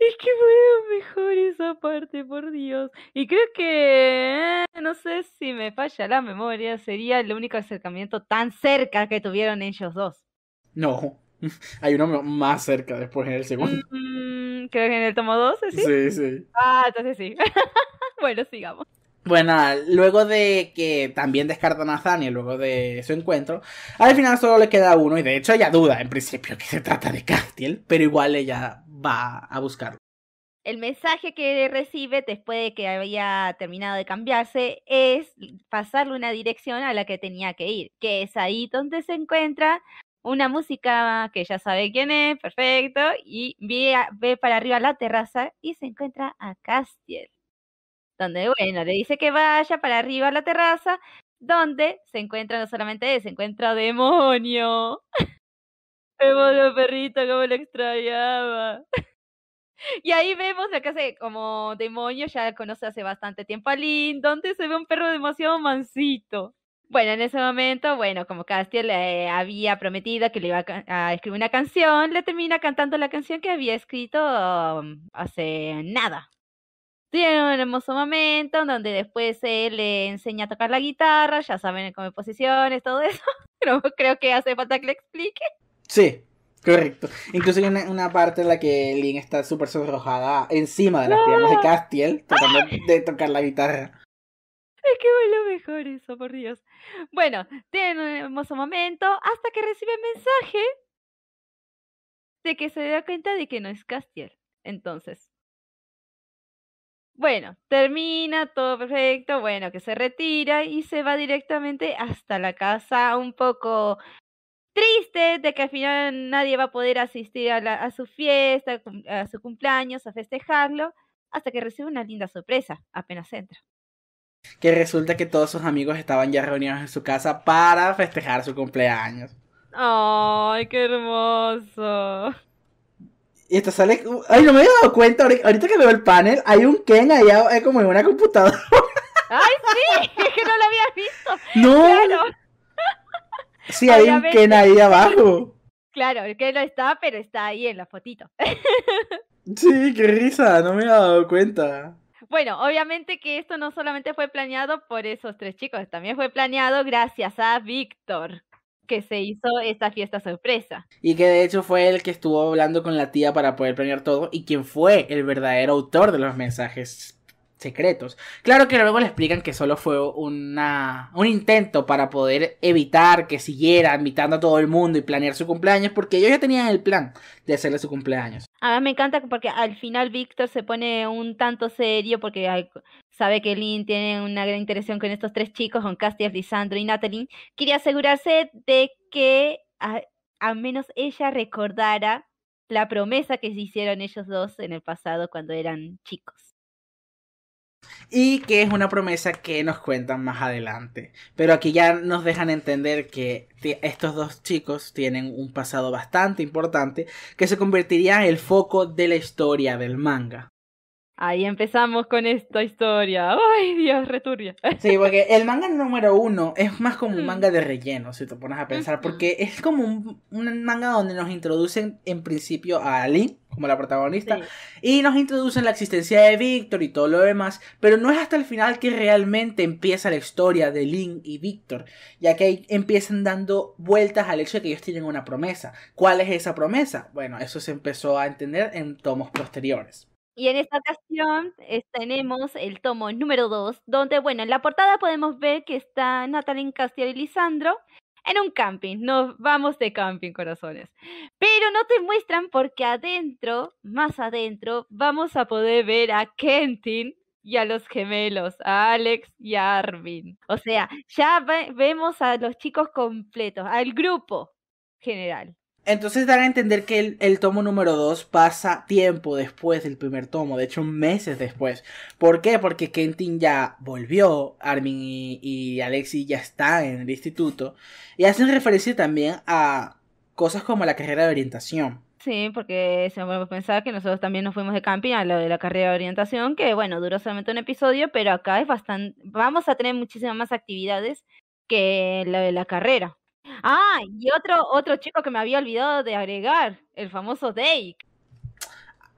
Es que veo mejor esa parte, por Dios. Y creo que, eh, no sé si me falla la memoria, sería el único acercamiento tan cerca que tuvieron ellos dos. No, hay uno más cerca después en el segundo. Mm, creo que en el tomo 12, ¿sí? Sí, sí. Ah, entonces sí. bueno, sigamos. Bueno, luego de que también descartan a Zania luego de su encuentro, al final solo le queda uno y de hecho ella duda en principio que se trata de Castiel, pero igual ella va a buscarlo. El mensaje que recibe después de que había terminado de cambiarse es pasarle una dirección a la que tenía que ir, que es ahí donde se encuentra una música que ya sabe quién es, perfecto, y ve, para arriba la terraza y se encuentra a Castiel donde, bueno, le dice que vaya para arriba a la terraza, donde se encuentra no solamente él, se encuentra demonio. Vemos los perrito, como lo extrañaba. Y ahí vemos la casa como demonio, ya conoce hace bastante tiempo a Lynn, donde se ve un perro demasiado mansito. Bueno, en ese momento, bueno, como Castiel le había prometido que le iba a, escribir una canción, le termina cantando la canción que había escrito mm, hace nada. Tiene un hermoso momento donde después él le enseña a tocar la guitarra, ya saben cómo posiciones, todo eso. Pero creo que hace falta que le explique. Sí, correcto. Incluso hay una, parte en la que Lin está súper sonrojada encima de las piernas de Castiel, tratando de tocar la guitarra. Es que fue lo mejor eso, por Dios. Bueno, tiene un hermoso momento hasta que recibe mensaje de que se da cuenta de que no es Castiel. Entonces, bueno, termina, todo perfecto, bueno, que se retira y se va directamente hasta la casa un poco triste de que al final nadie va a poder asistir a, a su fiesta, a su cumpleaños, a festejarlo, hasta que recibe una linda sorpresa apenas entra. Que resulta que todos sus amigos estaban ya reunidos en su casa para festejar su cumpleaños. ¡Ay, qué hermoso! Y esto sale. Ay, no me había dado cuenta. Ahorita que veo el panel, hay un Ken allá es eh, como en una computadora. ¡Ay, sí! Es que no lo había visto. ¡No! Sí, hay un Ken ahí abajo. Claro, el Ken no está, pero está ahí en la fotito. Sí, qué risa, no me había dado cuenta. Bueno, obviamente que esto no solamente fue planeado por esos tres chicos, también fue planeado gracias a Víctor que se hizo esta fiesta sorpresa. Y que de hecho fue el que estuvo hablando con la tía para poder planear todo y quien fue el verdadero autor de los mensajes secretos. Claro que luego le explican que solo fue una, un intento para poder evitar que siguiera invitando a todo el mundo y planear su cumpleaños porque ellos ya tenían el plan de hacerle su cumpleaños. A ah, mí me encanta porque al final Víctor se pone un tanto serio porque sabe que Lynn tiene una gran interacción con estos tres chicos, con Castiel, Lisandro y Natalie. Quería asegurarse de que al menos ella recordara la promesa que se hicieron ellos dos en el pasado cuando eran chicos. Y que es una promesa que nos cuentan más adelante. Pero aquí ya nos dejan entender que estos dos chicos tienen un pasado bastante importante que se convertiría en el foco de la historia del manga. Ahí empezamos con esta historia. ¡Ay, Dios, returbia! Sí, porque el manga número uno es más como un mm. manga de relleno, si te pones a pensar, porque es como un, manga donde nos introducen en principio a lynn como la protagonista, y nos introducen la existencia de Víctor y todo lo demás, pero no es hasta el final que realmente empieza la historia de Lin y Víctor, ya que ahí empiezan dando vueltas al hecho de que ellos tienen una promesa. ¿Cuál es esa promesa? Bueno, eso se empezó a entender en tomos posteriores. Y en esta ocasión tenemos el tomo número 2, donde, bueno, en la portada podemos ver que está Natalie Castillo y Lisandro en un camping. Nos vamos de camping, corazones. Pero no te muestran porque adentro, más adentro, vamos a poder ver a Kentin y a los gemelos, a Alex y a Arvin. O sea, ya vemos a los chicos completos, al grupo general. Entonces dan a entender que el, tomo número 2 pasa tiempo después del primer tomo, de hecho meses después. ¿Por qué? Porque Kentin ya volvió, Armin y, Alexi ya están en el instituto, y hacen referencia también a cosas como la carrera de orientación. Sí, porque se me a pensar que nosotros también nos fuimos de camping a lo de la carrera de orientación, que bueno, duró solamente un episodio, pero acá es bastante, vamos a tener muchísimas más actividades que la de la carrera. Ah, y otro, otro chico que me había olvidado de agregar, el famoso Dake.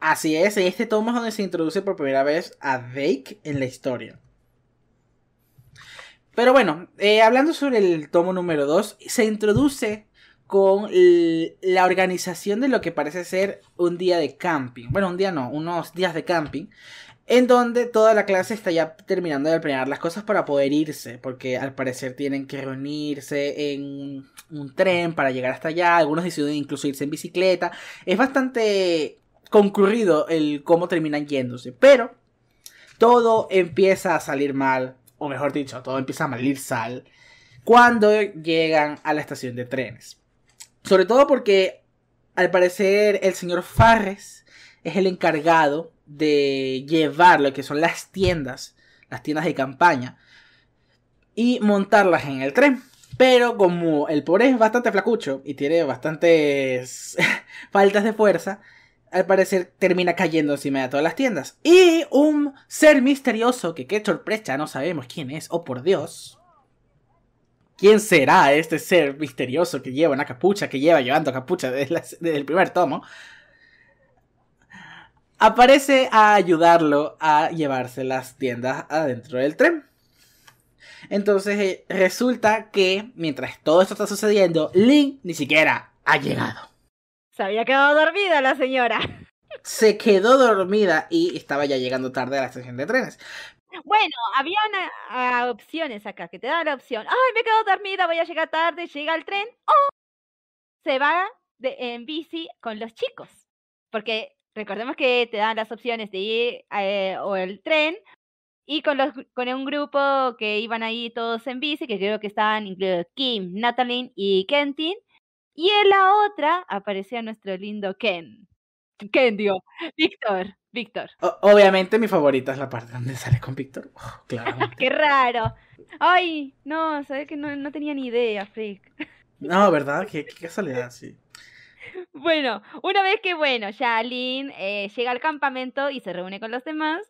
Así es, este tomo es donde se introduce por primera vez a Dake en la historia. Pero bueno, eh, hablando sobre el tomo número 2, se introduce con la organización de lo que parece ser un día de camping. Bueno, un día no, unos días de camping, en donde toda la clase está ya terminando de planear las cosas para poder irse, porque al parecer tienen que reunirse en un tren para llegar hasta allá, algunos deciden incluso irse en bicicleta, es bastante concurrido el cómo terminan yéndose, pero todo empieza a salir mal, o mejor dicho, todo empieza a salir sal, cuando llegan a la estación de trenes. Sobre todo porque al parecer el señor Farres es el encargado de llevar lo que son las tiendas, las tiendas de campaña, y montarlas en el tren. Pero como el pobre es bastante flacucho y tiene bastantes faltas de fuerza, al parecer termina cayendo encima de todas las tiendas. Y un ser misterioso, que qué sorpresa, no sabemos quién es, oh por Dios. ¿Quién será este ser misterioso que lleva una capucha, que lleva llevando capucha desde, desde el primer tomo? aparece a ayudarlo a llevarse las tiendas adentro del tren. Entonces eh, resulta que mientras todo esto está sucediendo, Link ni siquiera ha llegado. Se había quedado dormida la señora. Se quedó dormida y estaba ya llegando tarde a la estación de trenes. Bueno, había una, opciones acá que te da la opción. Ay, me he quedado dormida, voy a llegar tarde, llega el tren o se va en bici con los chicos. Porque Recordemos que te dan las opciones de ir eh, o el tren y con, los, con un grupo que iban ahí todos en bici, que creo que estaban incluidos Kim, Natalie y Kentin. Y en la otra aparecía nuestro lindo Ken. Ken, digo, Víctor. Víctor. Obviamente mi favorita es la parte donde sale con Víctor. Oh, claro. Qué raro. Ay, no, sabes que no, tenía ni idea, Freak. no, ¿verdad? Qué, qué casualidad, sí. Bueno, una vez que, bueno, ya eh, llega al campamento y se reúne con los demás,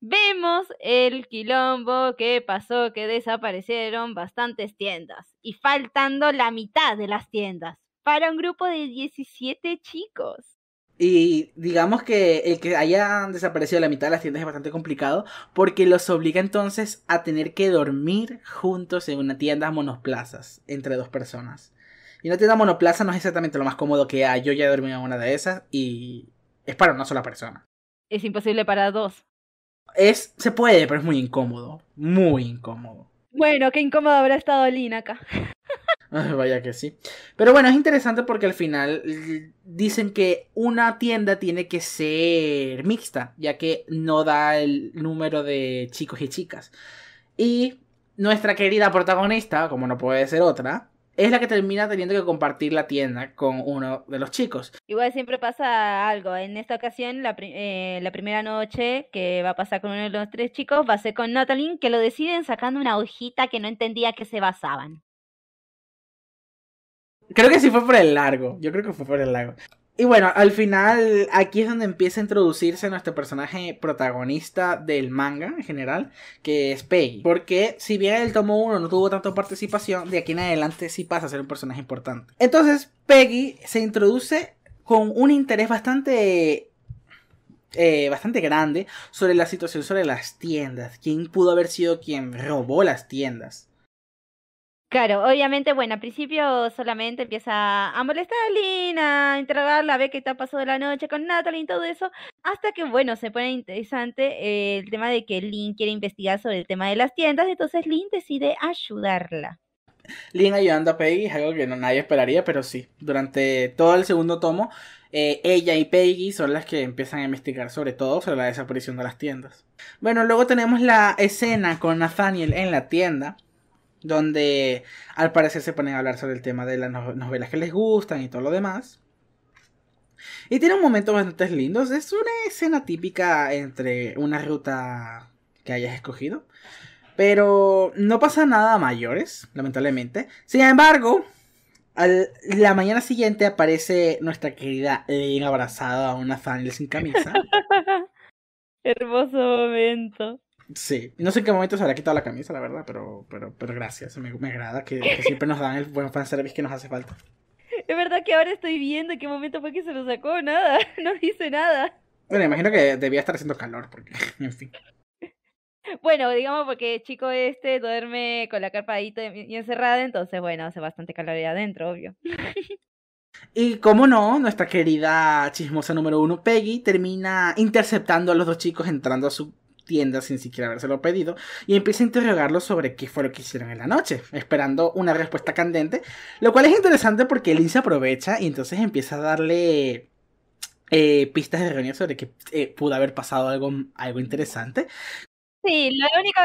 vemos el quilombo que pasó, que desaparecieron bastantes tiendas y faltando la mitad de las tiendas para un grupo de 17 chicos. Y digamos que el que hayan desaparecido la mitad de las tiendas es bastante complicado porque los obliga entonces a tener que dormir juntos en una tienda monoplazas entre dos personas. Y una tienda monoplaza no es exactamente lo más cómodo que hay. Yo ya he dormido en una de esas y es para una sola persona. Es imposible para dos. Es, se puede, pero es muy incómodo. Muy incómodo. Bueno, qué incómodo habrá estado Lina acá. vaya que sí. Pero bueno, es interesante porque al final dicen que una tienda tiene que ser mixta, ya que no da el número de chicos y chicas. Y nuestra querida protagonista, como no puede ser otra, es la que termina teniendo que compartir la tienda con uno de los chicos. Igual siempre pasa algo. En esta ocasión, eh, la, primera noche que va a pasar con uno de los tres chicos va a ser con Natalie, que lo deciden sacando una hojita que no entendía que se basaban. Creo que sí fue por el largo. Yo creo que fue por el largo. Y bueno, al final aquí es donde empieza a introducirse nuestro personaje protagonista del manga en general, que es Peggy. Porque si bien el tomo 1 no tuvo tanta participación, de aquí en adelante sí pasa a ser un personaje importante. Entonces, Peggy se introduce con un interés bastante eh, bastante grande sobre la situación sobre las tiendas. ¿Quién pudo haber sido quien robó las tiendas? Claro, obviamente, bueno, al principio solamente empieza a molestar a Lina, a interrogarla, a ver qué te ha pasado la noche con Natalie y todo eso, hasta que, bueno, se pone interesante eh, el tema de que Lynn quiere investigar sobre el tema de las tiendas, entonces Lynn decide ayudarla. Lynn ayudando a Peggy es algo que no, nadie esperaría, pero sí, durante todo el segundo tomo, eh, ella y Peggy son las que empiezan a investigar sobre todo sobre la desaparición de las tiendas. Bueno, luego tenemos la escena con Nathaniel en la tienda donde al parecer se ponen a hablar sobre el tema de las novelas que les gustan y todo lo demás. Y tiene un momento bastante lindo. Es una escena típica entre una ruta que hayas escogido. Pero no pasa nada mayores, lamentablemente. Sin embargo, al, la mañana siguiente aparece nuestra querida Lynn abrazada a una fan sin camisa. Hermoso momento. Sí, no sé en qué momento se habrá quitado la camisa, la verdad, pero, pero, pero gracias, me, agrada que, siempre nos dan el buen fanservice que nos hace falta. Es verdad que ahora estoy viendo en qué momento fue que se lo sacó, nada, no dice nada. Bueno, imagino que debía estar haciendo calor, porque, en fin. Bueno, digamos porque chico este duerme con la carpadita y encerrada, entonces bueno, hace bastante calor ahí adentro, obvio. Y como no, nuestra querida chismosa número uno, Peggy, termina interceptando a los dos chicos entrando a su tienda sin siquiera habérselo pedido y empieza a interrogarlo sobre qué fue lo que hicieron en la noche, esperando una respuesta candente, lo cual es interesante porque Lynn se aprovecha y entonces empieza a darle eh, pistas de reunión sobre que eh, pudo haber pasado algo, algo interesante. Sí, lo único,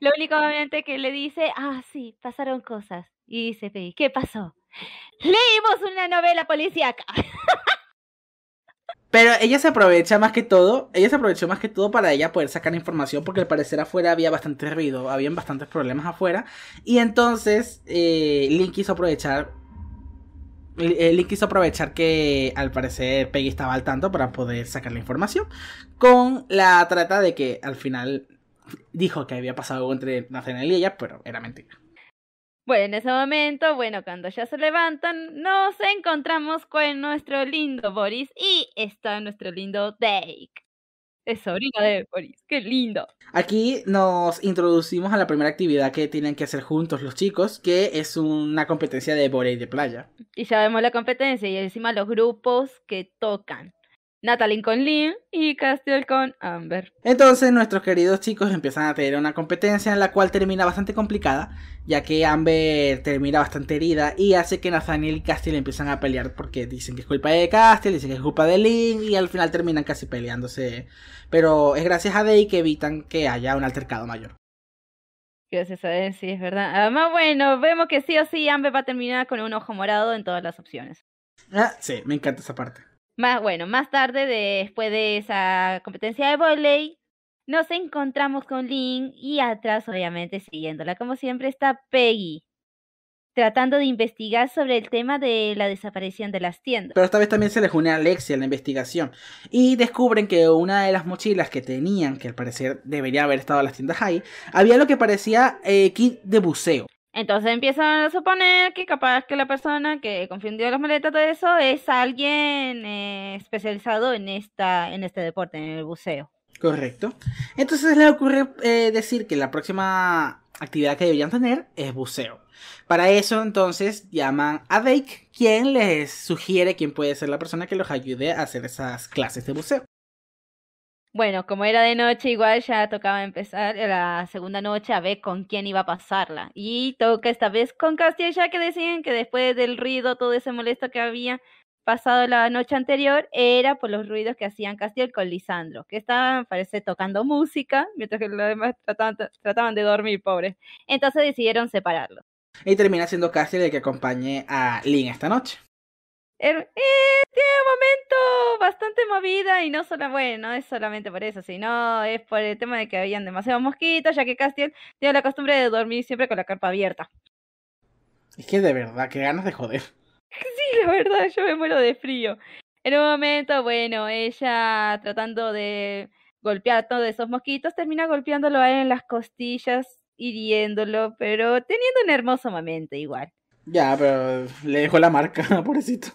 lo único que le dice, ah, sí, pasaron cosas. Y dice, ¿qué pasó? Leímos una novela policíaca. Pero ella se aprovecha más que todo, ella se aprovechó más que todo para ella poder sacar información porque al parecer afuera había bastante ruido, habían bastantes problemas afuera. Y entonces eh, Link quiso aprovechar, eh, eh, Link quiso aprovechar que al parecer Peggy estaba al tanto para poder sacar la información con la trata de que al final dijo que había pasado algo entre Nathaniel y ella, pero era mentira. Pues en ese momento, bueno, cuando ya se levantan, nos encontramos con nuestro lindo Boris y está nuestro lindo Dave. Es sobrino de Boris, qué lindo. Aquí nos introducimos a la primera actividad que tienen que hacer juntos los chicos, que es una competencia de Boris de playa. Y ya vemos la competencia y encima los grupos que tocan. Natalie con Lynn y Castiel con Amber. Entonces nuestros queridos chicos empiezan a tener una competencia en la cual termina bastante complicada, ya que Amber termina bastante herida y hace que Nathaniel y Castiel empiezan a pelear porque dicen que es culpa de Castiel, dicen que es culpa de Lynn y al final terminan casi peleándose. Pero es gracias a Day que evitan que haya un altercado mayor. Gracias a Day sí, es verdad. Además, bueno, vemos que sí o sí Amber va a terminar con un ojo morado en todas las opciones. Ah, sí, me encanta esa parte. Más, bueno, más tarde, después de esa competencia de volei, nos encontramos con Link y atrás, obviamente, siguiéndola como siempre, está Peggy, tratando de investigar sobre el tema de la desaparición de las tiendas. Pero esta vez también se les une a Alexia en la investigación y descubren que una de las mochilas que tenían, que al parecer debería haber estado en las tiendas ahí, había lo que parecía eh, kit de buceo. Entonces empiezan a suponer que capaz que la persona que confundió las maletas, todo eso, es alguien eh, especializado en, esta, en este deporte, en el buceo. Correcto. Entonces les ocurre eh, decir que la próxima actividad que deberían tener es buceo. Para eso entonces llaman a Dake, quien les sugiere quién puede ser la persona que los ayude a hacer esas clases de buceo. Bueno, como era de noche, igual ya tocaba empezar la segunda noche a ver con quién iba a pasarla. Y toca esta vez con Castiel, ya que decían que después del ruido, todo ese molesto que había pasado la noche anterior, era por los ruidos que hacían Castiel con Lisandro, que estaban, parece, tocando música, mientras que los demás trataban, de dormir, pobres. Entonces decidieron separarlos. Y termina siendo Castiel el que acompañe a Lynn esta noche. Em, eh, tiene un momento bastante movida y no solo, bueno, es solamente por eso, sino es por el tema de que habían demasiados mosquitos, ya que Castiel tiene la costumbre de dormir siempre con la carpa abierta. Es que de verdad, que ganas de joder. Sí, la verdad, yo me muero de frío. En un momento, bueno, ella tratando de golpear todos esos mosquitos, termina golpeándolo a él en las costillas, hiriéndolo, pero teniendo un hermoso momento igual. Ya, pero le dejó la marca, pobrecito.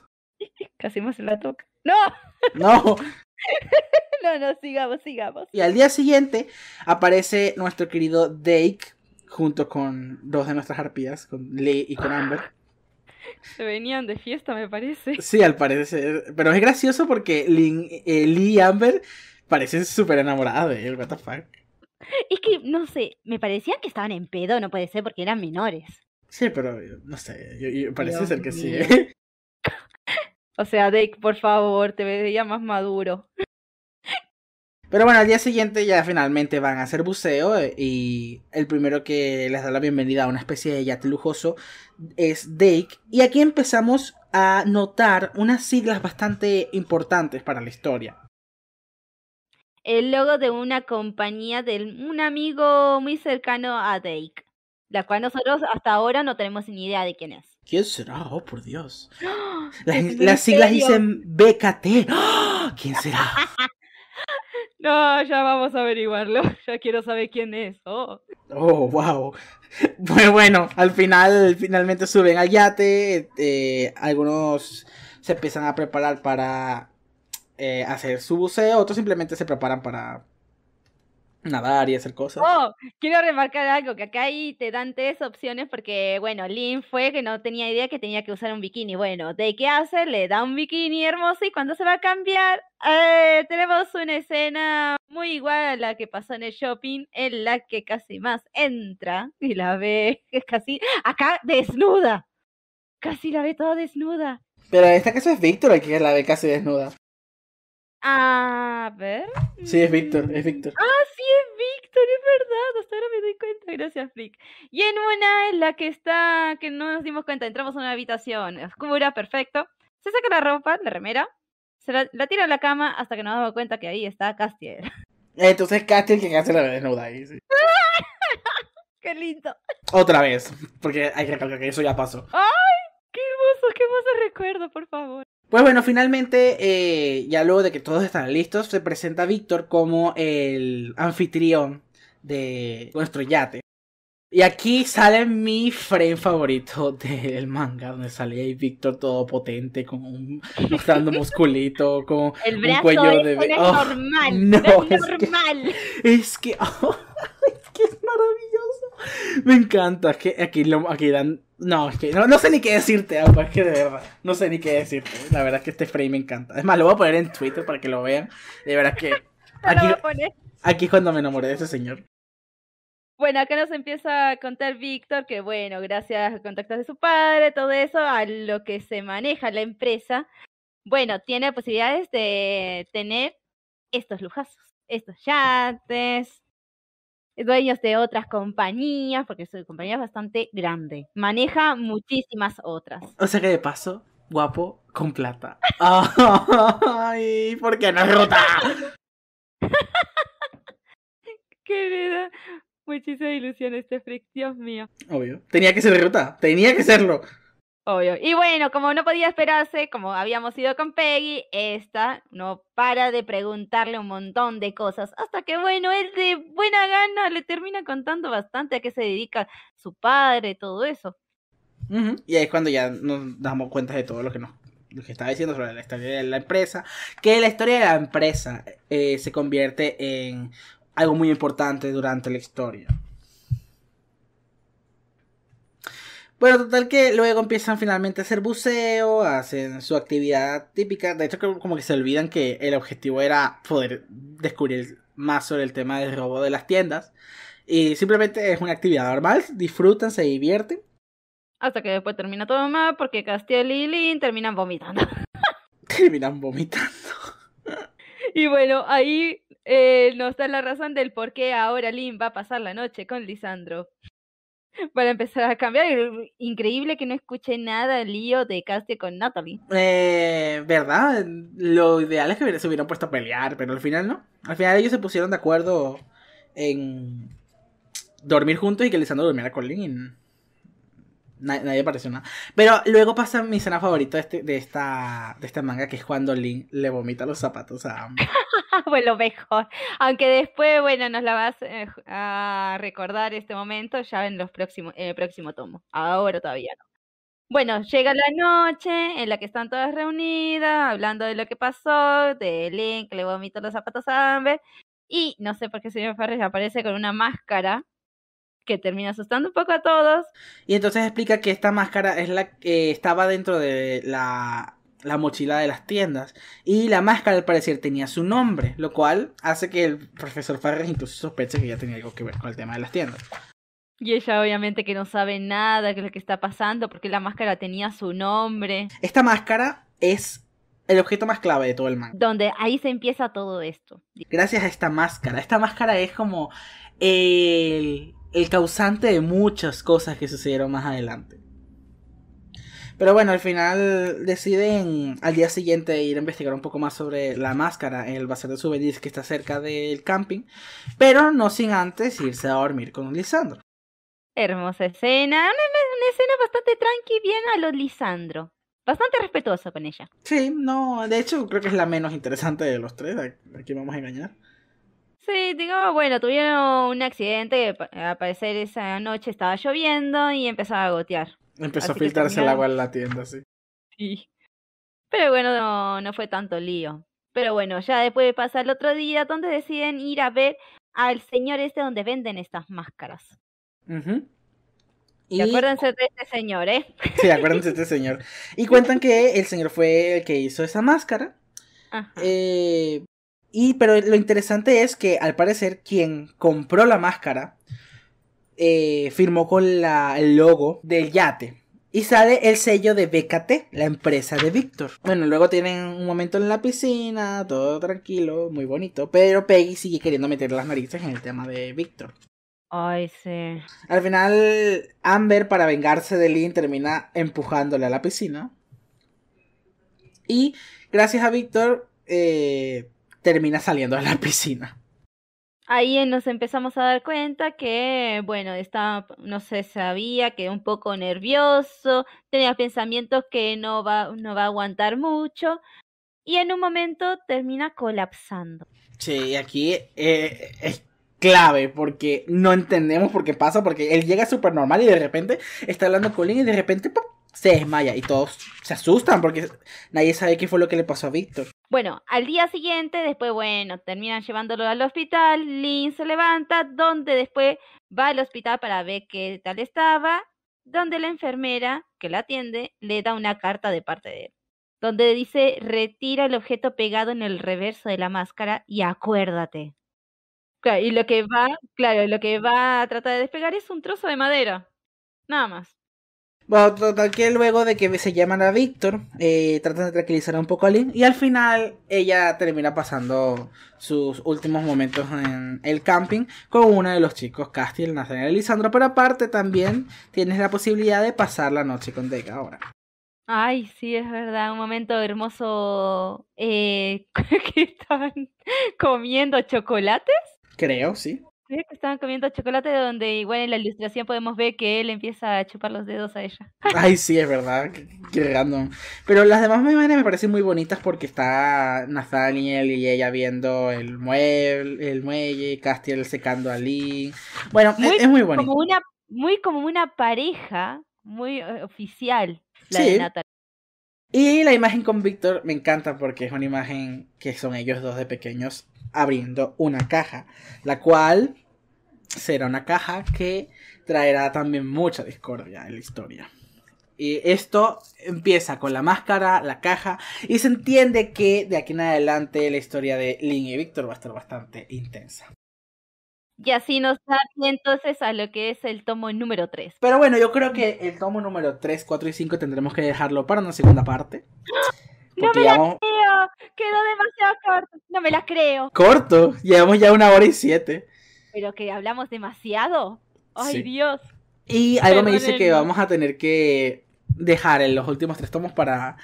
Casi se la toca. ¡No! ¡No! no, no, sigamos, sigamos. Y al día siguiente aparece nuestro querido Dake junto con dos de nuestras arpías, con Lee y con Amber. Se venían de fiesta, me parece. Sí, al parecer. Pero es gracioso porque eh, Lee y Amber parecen súper enamoradas de él, what fuck. Es que, no sé, me parecían que estaban en pedo, no puede ser porque eran menores. Sí, pero eh, no sé, parece ser que sí. ¿eh? O sea, Dake, por favor, te veía más maduro. Pero bueno, al día siguiente ya finalmente van a hacer buceo eh, y el primero que les da la bienvenida a una especie de yate lujoso es Dake. Y aquí empezamos a notar unas siglas bastante importantes para la historia. El logo de una compañía de un amigo muy cercano a Dake, la cual nosotros hasta ahora no tenemos ni idea de quién es. ¿Quién será? Oh, por Dios. las, siglas dicen BKT. ¡Ah! ¿Quién será? no, ya vamos a averiguarlo. Ya quiero saber quién es. Oh, oh wow. Pues bueno, al final, finalmente suben al yate. Este, algunos se empiezan a preparar para eh, hacer su buceo, otros simplemente se preparan para nadar y hacer cosas. Oh, quiero remarcar algo, que acá ahí te dan tres opciones porque, bueno, Lynn fue que no tenía idea que tenía que usar un bikini. Bueno, ¿de qué hace? Le da un bikini hermoso y cuando se va a cambiar, eh, tenemos una escena muy igual a la que pasó en el shopping, en la que casi más entra y la ve casi acá desnuda. Casi la ve toda desnuda. Pero esta casa es Víctor Aquí que la ve casi desnuda. A ver. Sí, es Víctor, es Víctor. Ah, es verdad, hasta ahora me doy cuenta, gracias Flick Y en una en la que está, que no nos dimos cuenta, entramos a una habitación oscura, perfecto. Se saca la ropa, la remera, se la, tira a la cama hasta que nos damos cuenta que ahí está Castiel. Eh, entonces Castiel que hace la desnuda ahí, ¡Qué lindo! Otra vez, porque hay que recalcar que eso ya pasó. ¡Ay! ¡Qué hermoso, qué hermoso recuerdo, por favor! Pues bueno, finalmente, eh, ya luego de que todos están listos, se presenta Víctor como el anfitrión de nuestro yate. Y aquí sale mi frame favorito del manga, donde sale ahí Víctor todo potente, con un mostrando musculito, con El brazo un cuello de oh, normal, no, es normal. Oh, es que, es maravilloso. Me encanta, es que aquí lo, aquí dan no, es que no, sé ni qué decirte, ah, pues, es que de verdad, no sé ni qué decirte. La verdad es que este frame me encanta. Es más, lo voy a poner en Twitter para que lo vean. De verdad que aquí, aquí es cuando me enamoré de ese señor. Bueno, acá nos empieza a contar Víctor que, bueno, gracias a contactos de su padre, todo eso, a lo que se maneja la empresa, bueno, tiene posibilidades de tener estos lujazos, estos yates, dueños de otras compañías, porque su compañía es bastante grande, maneja muchísimas otras. O sea que de paso, guapo con plata. Ay, ¿por qué no rota? ¡Qué vida! Muchísimas ilusión este freak, Dios mío. Obvio. Tenía que ser derrotada, tenía que serlo. Obvio. Y bueno, como no podía esperarse, como habíamos ido con Peggy, esta no para de preguntarle un montón de cosas. Hasta que, bueno, él de buena gana le termina contando bastante a qué se dedica su padre, todo eso. Y ahí es cuando ya nos damos cuenta de todo lo que nos lo que estaba diciendo sobre la historia de la empresa, que la historia de la empresa eh, se convierte en algo muy importante durante la historia. Bueno, total que luego empiezan finalmente a hacer buceo, hacen su actividad típica. De hecho, como que se olvidan que el objetivo era poder descubrir más sobre el tema del robo de las tiendas. Y simplemente es una actividad normal, disfrutan, se divierten. Hasta que después termina todo mal porque Castiel y Lin terminan vomitando. terminan vomitando. Y bueno, ahí eh, nos da la razón del por qué ahora Lynn va a pasar la noche con Lisandro. Para empezar a cambiar, increíble que no escuche nada el lío de Cassie con Natalie. Eh, ¿Verdad? Lo ideal es que se hubieran puesto a pelear, pero al final no. Al final ellos se pusieron de acuerdo en dormir juntos y que Lisandro durmiera con Lynn nadie apareció nada. Pero luego pasa mi escena favorita de, este, esta, de manga, que es cuando Link le vomita los zapatos a Amber bueno, mejor. Aunque después, bueno, nos la vas eh, a recordar este momento ya en, los próximos, el próximo tomo. Ahora todavía no. Bueno, llega la noche en la que están todas reunidas, hablando de lo que pasó, de Link le vomita los zapatos a Amber. Y no sé por qué señor Ferris aparece con una máscara que termina asustando un poco a todos. Y entonces explica que esta máscara es la que estaba dentro de la, mochila de las tiendas. Y la máscara, al parecer, tenía su nombre, lo cual hace que el profesor Farris incluso sospeche que ya tenía algo que ver con el tema de las tiendas. Y ella obviamente que no sabe nada de lo que está pasando porque la máscara tenía su nombre. Esta máscara es el objeto más clave de todo el manga. Donde ahí se empieza todo esto. Gracias a esta máscara. Esta máscara es como el el causante de muchas cosas que sucedieron más adelante. Pero bueno, al final deciden al día siguiente ir a investigar un poco más sobre la máscara en el bazar de souvenirs que está cerca del camping, pero no sin antes irse a dormir con Lisandro. Hermosa escena, una, escena bastante tranqui, bien a los Lisandro. Bastante respetuosa con ella. Sí, no, de hecho creo que es la menos interesante de los tres, aquí vamos a engañar. Sí, digo, bueno, tuvieron un accidente que parecer esa noche estaba lloviendo y empezaba a gotear. Empezó a filtrarse el agua en la tienda, sí. Sí. Pero bueno, no, fue tanto lío. Pero bueno, ya después de pasar el otro día, donde deciden ir a ver al señor este donde venden estas máscaras. Mhm. Y... acuérdense de este señor, ¿eh? Sí, acuérdense de este señor. Y cuentan que el señor fue el que hizo esa máscara. Ajá. Eh, y, pero lo interesante es que al parecer quien compró la máscara eh, firmó con la, el logo del yate. Y sale el sello de BKT, la empresa de Víctor. Bueno, luego tienen un momento en la piscina, todo tranquilo, muy bonito. Pero Peggy sigue queriendo meter las narices en el tema de Víctor. Ay, sí. Al final, Amber, para vengarse de Lynn, termina empujándole a la piscina. Y gracias a Víctor, eh, termina saliendo de la piscina. Ahí eh, nos empezamos a dar cuenta que, bueno, estaba, no se sabía, Que un poco nervioso, tenía pensamientos que no va, no va a aguantar mucho, y en un momento termina colapsando. Sí, aquí eh, es clave porque no entendemos por qué pasa, porque él llega súper normal y de repente está hablando con Lynn y de repente se desmaya y todos se asustan porque nadie sabe qué fue lo que le pasó a Víctor. Bueno, al día siguiente, después, bueno, terminan llevándolo al hospital, Lynn se levanta, donde después va al hospital para ver qué tal estaba, donde la enfermera que la atiende le da una carta de parte de él, donde dice retira el objeto pegado en el reverso de la máscara y acuérdate. y lo que va, claro, lo que va a tratar de despegar es un trozo de madera, nada más. Bueno, total que luego de que se llaman a Víctor, eh, tratan de tranquilizar un poco a Lynn y al final ella termina pasando sus últimos momentos en el camping con uno de los chicos, Castiel, Nathaniel y Lisandro, pero aparte también tienes la posibilidad de pasar la noche con Deca ahora. Ay, sí, es verdad, un momento hermoso eh, que estaban comiendo chocolates. Creo, sí estaban comiendo chocolate, donde igual en la ilustración podemos ver que él empieza a chupar los dedos a ella. Ay, sí, es verdad, qué, random. Pero las demás imágenes me parecen muy bonitas porque está Nathaniel y ella viendo el mueble, el muelle, Castiel secando a Lee. Bueno, e, es, muy bonito. Como una, muy como una pareja, muy eh, oficial, la de Y la imagen con Víctor me encanta porque es una imagen que son ellos dos de pequeños abriendo una caja, la cual será una caja que traerá también mucha discordia en la historia. Y esto empieza con la máscara, la caja, y se entiende que de aquí en adelante la historia de Link y Víctor va a estar bastante intensa. Y así nos da entonces a lo que es el tomo número 3. Pero bueno, yo creo que el tomo número 3, 4 y 5 tendremos que dejarlo para una segunda parte. No me la creo, quedó demasiado corto. No me la creo. ¿Corto? Llevamos ya una hora y siete. Pero que hablamos demasiado. Ay, Dios. Y algo me dice que vamos a tener que dejar en los últimos tres tomos para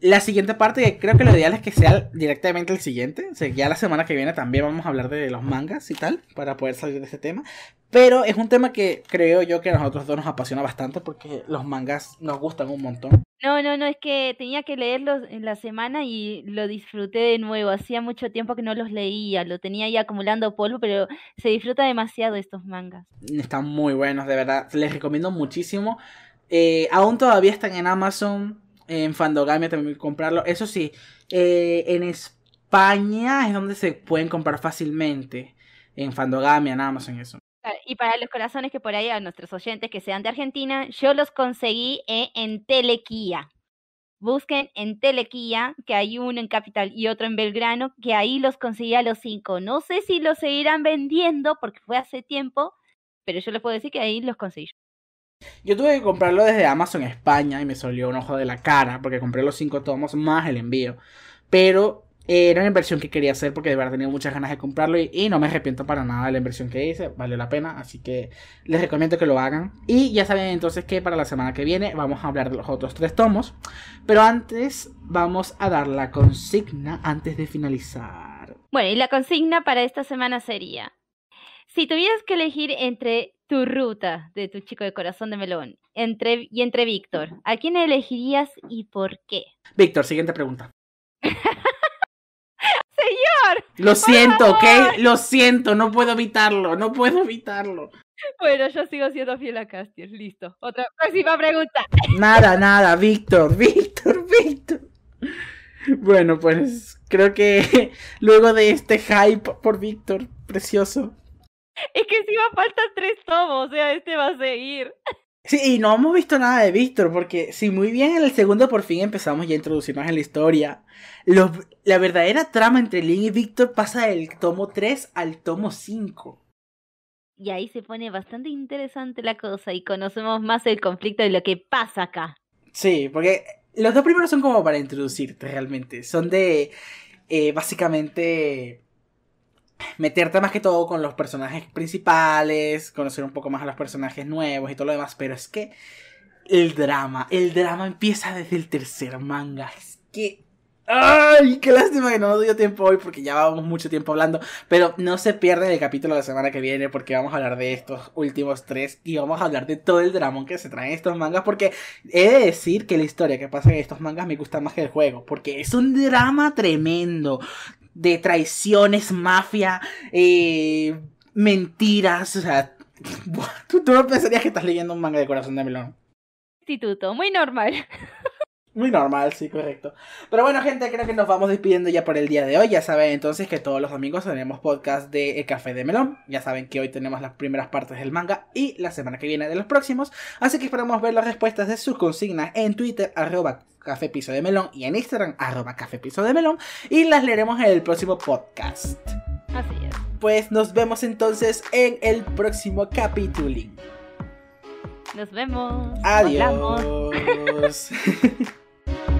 la siguiente parte, creo que lo ideal es que sea directamente el siguiente. ya la semana que viene también vamos a hablar de los mangas y tal, para poder salir de ese tema. Pero es un tema que creo yo que a nosotros dos nos apasiona bastante porque los mangas nos gustan un montón. No, no, no, es que tenía que leerlos en la semana y lo disfruté de nuevo. Hacía mucho tiempo que no los leía, lo tenía ahí acumulando polvo, pero se disfruta demasiado estos mangas. Están muy buenos, de verdad. Les recomiendo muchísimo. Eh, aún todavía están en Amazon en Fandogamia también comprarlo. Eso sí, eh, en España es donde se pueden comprar fácilmente. En Fandogamia, en eso. Y para los corazones que por ahí a nuestros oyentes que sean de Argentina, yo los conseguí eh, en Telequía. Busquen en Telequía, que hay uno en Capital y otro en Belgrano, que ahí los conseguí a los cinco. No sé si los seguirán vendiendo porque fue hace tiempo, pero yo les puedo decir que ahí los conseguí. Yo tuve que comprarlo desde Amazon España y me salió un ojo de la cara porque compré los cinco tomos más el envío. Pero eh, era una inversión que quería hacer porque de verdad tenía muchas ganas de comprarlo y, no me arrepiento para nada de la inversión que hice, Vale la pena, así que les recomiendo que lo hagan. Y ya saben entonces que para la semana que viene vamos a hablar de los otros tres tomos, pero antes vamos a dar la consigna antes de finalizar. Bueno, y la consigna para esta semana sería, si tuvieras que elegir entre tu ruta de tu chico de corazón de melón entre, y entre Víctor. ¿A quién elegirías y por qué? Víctor, siguiente pregunta. Señor. Lo siento, ¿ok? Lo siento, no puedo evitarlo, no puedo evitarlo. Bueno, yo sigo siendo fiel a Castiel, listo. Otra próxima pregunta. Nada, nada, Víctor, Víctor, Víctor. Bueno, pues creo que luego de este hype por Víctor, precioso, Es que si va a faltar tres tomos, o sea, este va a seguir. Sí, y no hemos visto nada de Víctor, porque si muy bien en el segundo por fin empezamos ya a introducirnos en la historia, la verdadera trama entre Link y Víctor pasa del tomo 3 al tomo 5. Y ahí se pone bastante interesante la cosa y conocemos más el conflicto de lo que pasa acá. Sí, porque los dos primeros son como para introducirte realmente, son de eh, básicamente meterte más que todo con los personajes principales, conocer un poco más a los personajes nuevos y todo lo demás, pero es que el drama, el drama empieza desde el tercer manga. Es que ¡Ay! ¡Qué lástima que no nos dio tiempo hoy! Porque ya vamos mucho tiempo hablando. Pero no se pierden el capítulo de la semana que viene. Porque vamos a hablar de estos últimos tres. Y vamos a hablar de todo el drama que se traen estos mangas. Porque he de decir que la historia que pasa en estos mangas me gusta más que el juego. Porque es un drama tremendo de traiciones, mafia, eh, mentiras. O sea, ¿tú, no pensarías que estás leyendo un manga de corazón de melón. Instituto, muy normal. Muy normal, sí, correcto. Pero bueno, gente, creo que nos vamos despidiendo ya por el día de hoy. Ya saben entonces que todos los domingos tenemos podcast de El Café de Melón. Ya saben que hoy tenemos las primeras partes del manga y la semana que viene de los próximos. Así que esperamos ver las respuestas de sus consignas en Twitter, arroba Café Piso de Melón y en Instagram arroba Café Piso de Melón y las leeremos en el próximo podcast. Así es. Pues nos vemos entonces en el próximo capítulo. Nos vemos. Adiós.